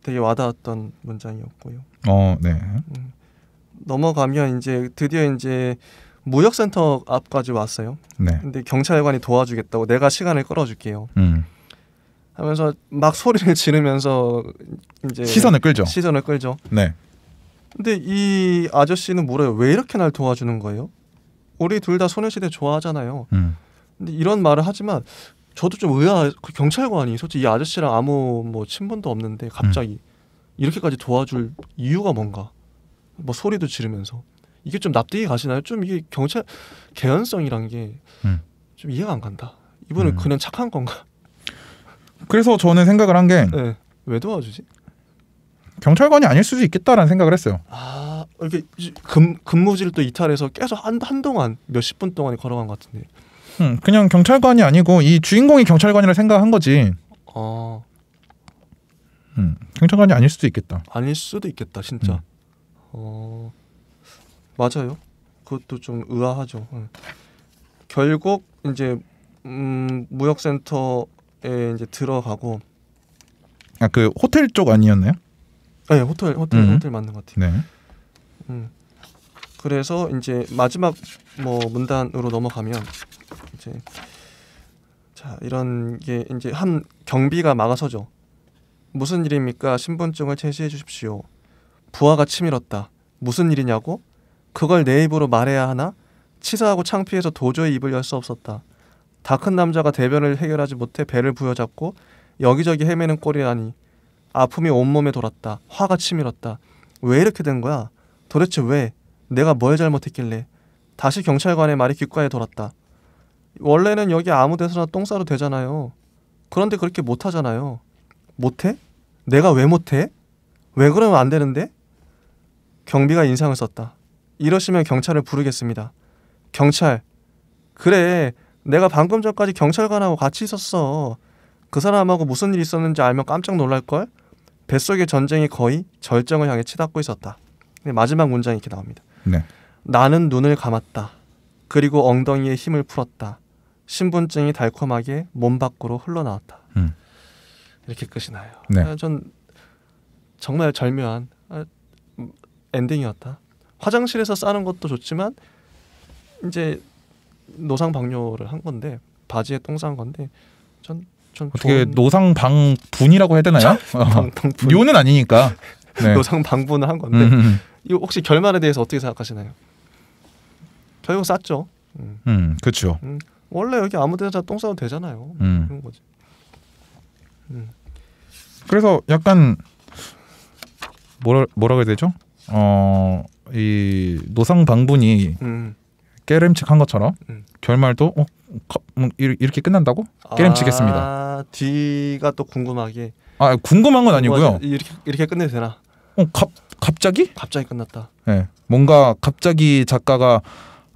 Speaker 2: 되게 와닿았던 문장이었고요. 어, 네. 음. 넘어가면 이제 드디어 이제 무역센터 앞까지 왔어요. 네. 근데 경찰관이 도와주겠다고 내가 시간을 끌어줄게요. 음. 하면서 막 소리를 지르면서 이제 시선을 끌죠. 시선을 끌죠. 네. 근데 이 아저씨는 물어요. 왜 이렇게 날 도와주는 거예요? 우리 둘 다 소녀시대 좋아하잖아요. 음. 근데 이런 말을 하지만 저도 좀 의아 그 경찰관이 솔직히 이 아저씨랑 아무 뭐 친분도 없는데 갑자기 음. 이렇게까지 도와줄 이유가 뭔가 뭐 소리도 지르면서 이게 좀 납득이 가시나요? 좀 이게 경찰 개연성이란 게좀 음. 이해가 안 간다. 이분은 음. 그냥 착한 건가? 그래서
Speaker 1: 저는 생각을 한 게왜 네. 도와주지? 경찰관이 아닐 수도 있겠다라는 생각을 했어요.
Speaker 2: 아 이렇게 근, 근무지를 또 이탈해서 계속 한 한동안 몇십 분 동안 걸어간 것 같은데.
Speaker 1: 음, 그냥 경찰관이 아니고 이 주인공이 경찰관이라 생각한 거지. 어. 음, 경찰관이 아닐 수도 있겠다.
Speaker 2: 아닐 수도 있겠다, 진짜. 음. 어. 맞아요. 그것도 좀 의아하죠. 응. 예. 결국 이제 음, 무역센터에 이제 들어가고
Speaker 1: 아 그 호텔 쪽 아니었나요?
Speaker 2: 네, 호텔 호텔 음. 호텔 맞는 것 같아요. 네. 음. 그래서 이제 마지막 뭐 문단으로 넘어가면 이제 자 이런 게 이제 한 경비가 막아서죠. 무슨 일입니까? 신분증을 제시해 주십시오. 부하가 치밀었다. 무슨 일이냐고? 그걸 내 입으로 말해야 하나? 치사하고 창피해서 도저히 입을 열 수 없었다. 다 큰 남자가 대변을 해결하지 못해 배를 부여잡고 여기저기 헤매는 꼴이라니. 아픔이 온몸에 돌았다. 화가 치밀었다. 왜 이렇게 된 거야? 도대체 왜? 내가 뭘 잘못했길래? 다시 경찰관의 말이 귓가에 돌았다. 원래는 여기 아무 데서나 똥 싸도 되잖아요. 그런데 그렇게 못 하잖아요. 못 해? 내가 왜 못 해? 왜 그러면 안 되는데? 경비가 인상을 썼다. 이러시면 경찰을 부르겠습니다. 경찰. 그래. 내가 방금 전까지 경찰관하고 같이 있었어. 그 사람하고 무슨 일이 있었는지 알면 깜짝 놀랄걸? 뱃속의 전쟁이 거의 절정을 향해 치닫고 있었다. 네, 마지막 문장이 이렇게 나옵니다. 네. 나는 눈을 감았다. 그리고 엉덩이에 힘을 풀었다. 신분증이 달콤하게 몸 밖으로 흘러나왔다. 음. 이렇게 끝이 나요. 네. 아, 전 정말 절묘한 아, 엔딩이었다. 화장실에서 싸는 것도 좋지만 이제 노상 방뇨를 한 건데 바지에 똥싼 건데 전, 전 어떻게 좋은... 노상 방분이라고 해야 되나요? 요는 아니니까 네. 노상 방분을 한 건데 음, 음, 음. 이 혹시 결말에 대해서 어떻게 생각하시나요? 결국 쌌죠.
Speaker 1: 음, 음 그렇죠.
Speaker 2: 음, 원래 여기 아무데나 다똥 싸도 되잖아요. 음. 그런 거지. 음.
Speaker 1: 그래서 약간 뭐라 뭐라 해야 되죠? 어이 노상 방분이 음. 깨름칙한 것처럼 음. 결말도 어 뭐, 이렇게 끝난다고 깨름칙했습니다.
Speaker 2: 아, 뒤가 또 궁금하게.
Speaker 1: 아 궁금한 건 아니고요.
Speaker 2: 이렇게 이렇게 끝내도 되나? 어 갑, 갑자기? 갑자기 끝났다.
Speaker 1: 예. 네, 뭔가 갑자기 작가가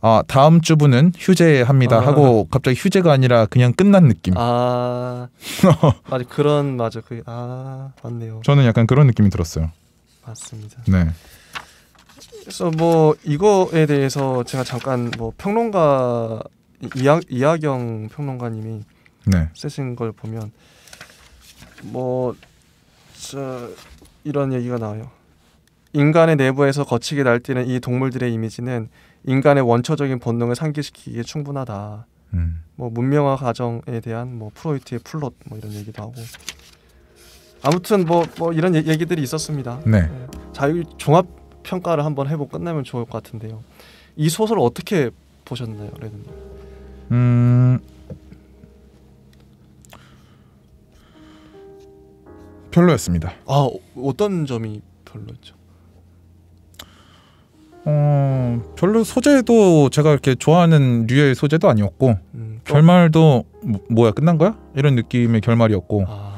Speaker 1: 아 다음 주분은 휴재합니다 아. 하고
Speaker 2: 갑자기 휴재가 아니라 그냥 끝난 느낌. 아 맞아 그런 맞아 그아 맞네요. 저는
Speaker 1: 약간 그런 느낌이 들었어요. 맞습니다. 네.
Speaker 2: 그래서 뭐 이거에 대해서 제가 잠깐 뭐 평론가 이하, 이하경 평론가님이 네. 쓰신 걸 보면 뭐 저, 이런 얘기가 나와요. 인간의 내부에서 거치게 날뛰는 이 동물들의 이미지는 인간의 원초적인 본능을 상기시키기에 충분하다. 음. 뭐 문명화 과정에 대한 뭐 프로이트의 플롯 뭐 이런 얘기도 하고 아무튼 뭐, 뭐 이런 얘기들이 있었습니다. 네. 네. 자유 종합 평가를 한번 해보고 끝내면 좋을 것 같은데요. 이 소설 어떻게 보셨나요, 레드님?
Speaker 1: 음 별로였습니다.
Speaker 2: 아 어떤 점이 별로였죠?
Speaker 1: 어, 별로 소재도 제가 이렇게 좋아하는 류의 소재도 아니었고 음, 또... 결말도 뭐, 야 끝난 거야? 이런 느낌의 결말이었고 아...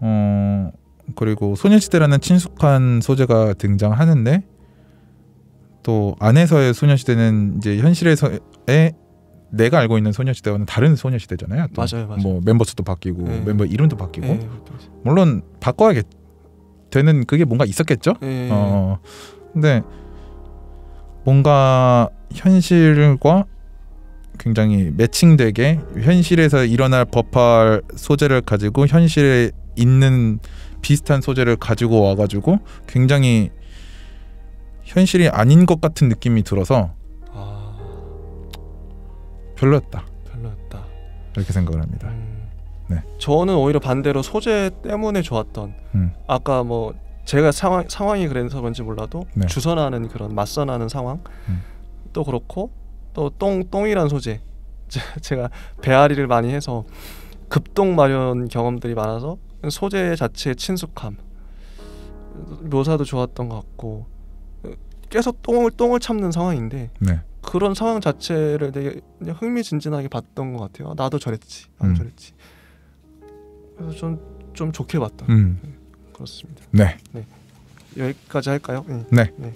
Speaker 1: 어, 그리고 소녀시대라는 친숙한 소재가 등장하는데 또 안에서의 소녀시대는 이제 현실에서의 내가 알고 있는 소녀시대와는 다른 소녀시대잖아요. 또. 맞아요, 맞아요. 뭐 멤버 수도 바뀌고 네. 멤버 이름도 바뀌고 네, 물론 바꿔야겠. 되는 그게 뭔가 있었겠죠. 예. 어, 어, 근데 뭔가 현실과 굉장히 매칭되게 현실에서 일어날 법할 소재를 가지고 현실에 있는 비슷한 소재를 가지고 와가지고 굉장히 현실이 아닌 것 같은 느낌이 들어서 아... 별로였다. 별로였다. 이렇게 생각을 합니다. 음...
Speaker 2: 네. 저는 오히려 반대로 소재 때문에 좋았던 음. 아까 뭐 제가 상황 상황이 그래서 그런지 몰라도 네. 주선하는 그런 맞선하는 상황 음. 또 그렇고 또똥 똥이란 소재 제가 배앓이를 많이 해서 급동 마련 경험들이 많아서 소재 자체의 친숙함 묘사도 좋았던 것 같고 계속 똥을 똥을 참는 상황인데 네. 그런 상황 자체를 되게 흥미진진하게 봤던 것 같아요. 아, 나도 저랬지, 나도 음. 저랬지. 그래서 좀, 좀 좋게 봤다. 음. 네, 그렇습니다. 네. 네. 여기까지 할까요? 네. 네. 네.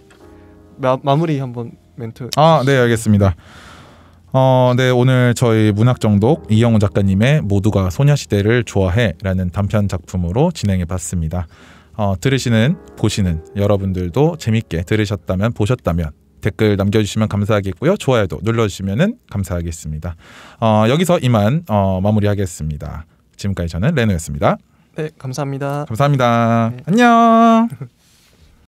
Speaker 2: 마, 무리 한번 멘트. 아, 네,
Speaker 1: 알겠습니다. 어, 네, 오늘 저희 문학 정독 이영우 작가님의 모두가 소녀시대를 좋아해라는 단편 작품으로 진행해 봤습니다. 어, 들으시는 보시는 여러분들도 재밌게 들으셨다면 보셨다면 댓글 남겨주시면 감사하겠고요. 좋아요도 눌러주시면 감사하겠습니다. 어, 여기서 이만 어, 마무리하겠습니다. 지금까지
Speaker 2: 저는 레노였습니다. 네, 감사합니다. 감사합니다. 네. 안녕.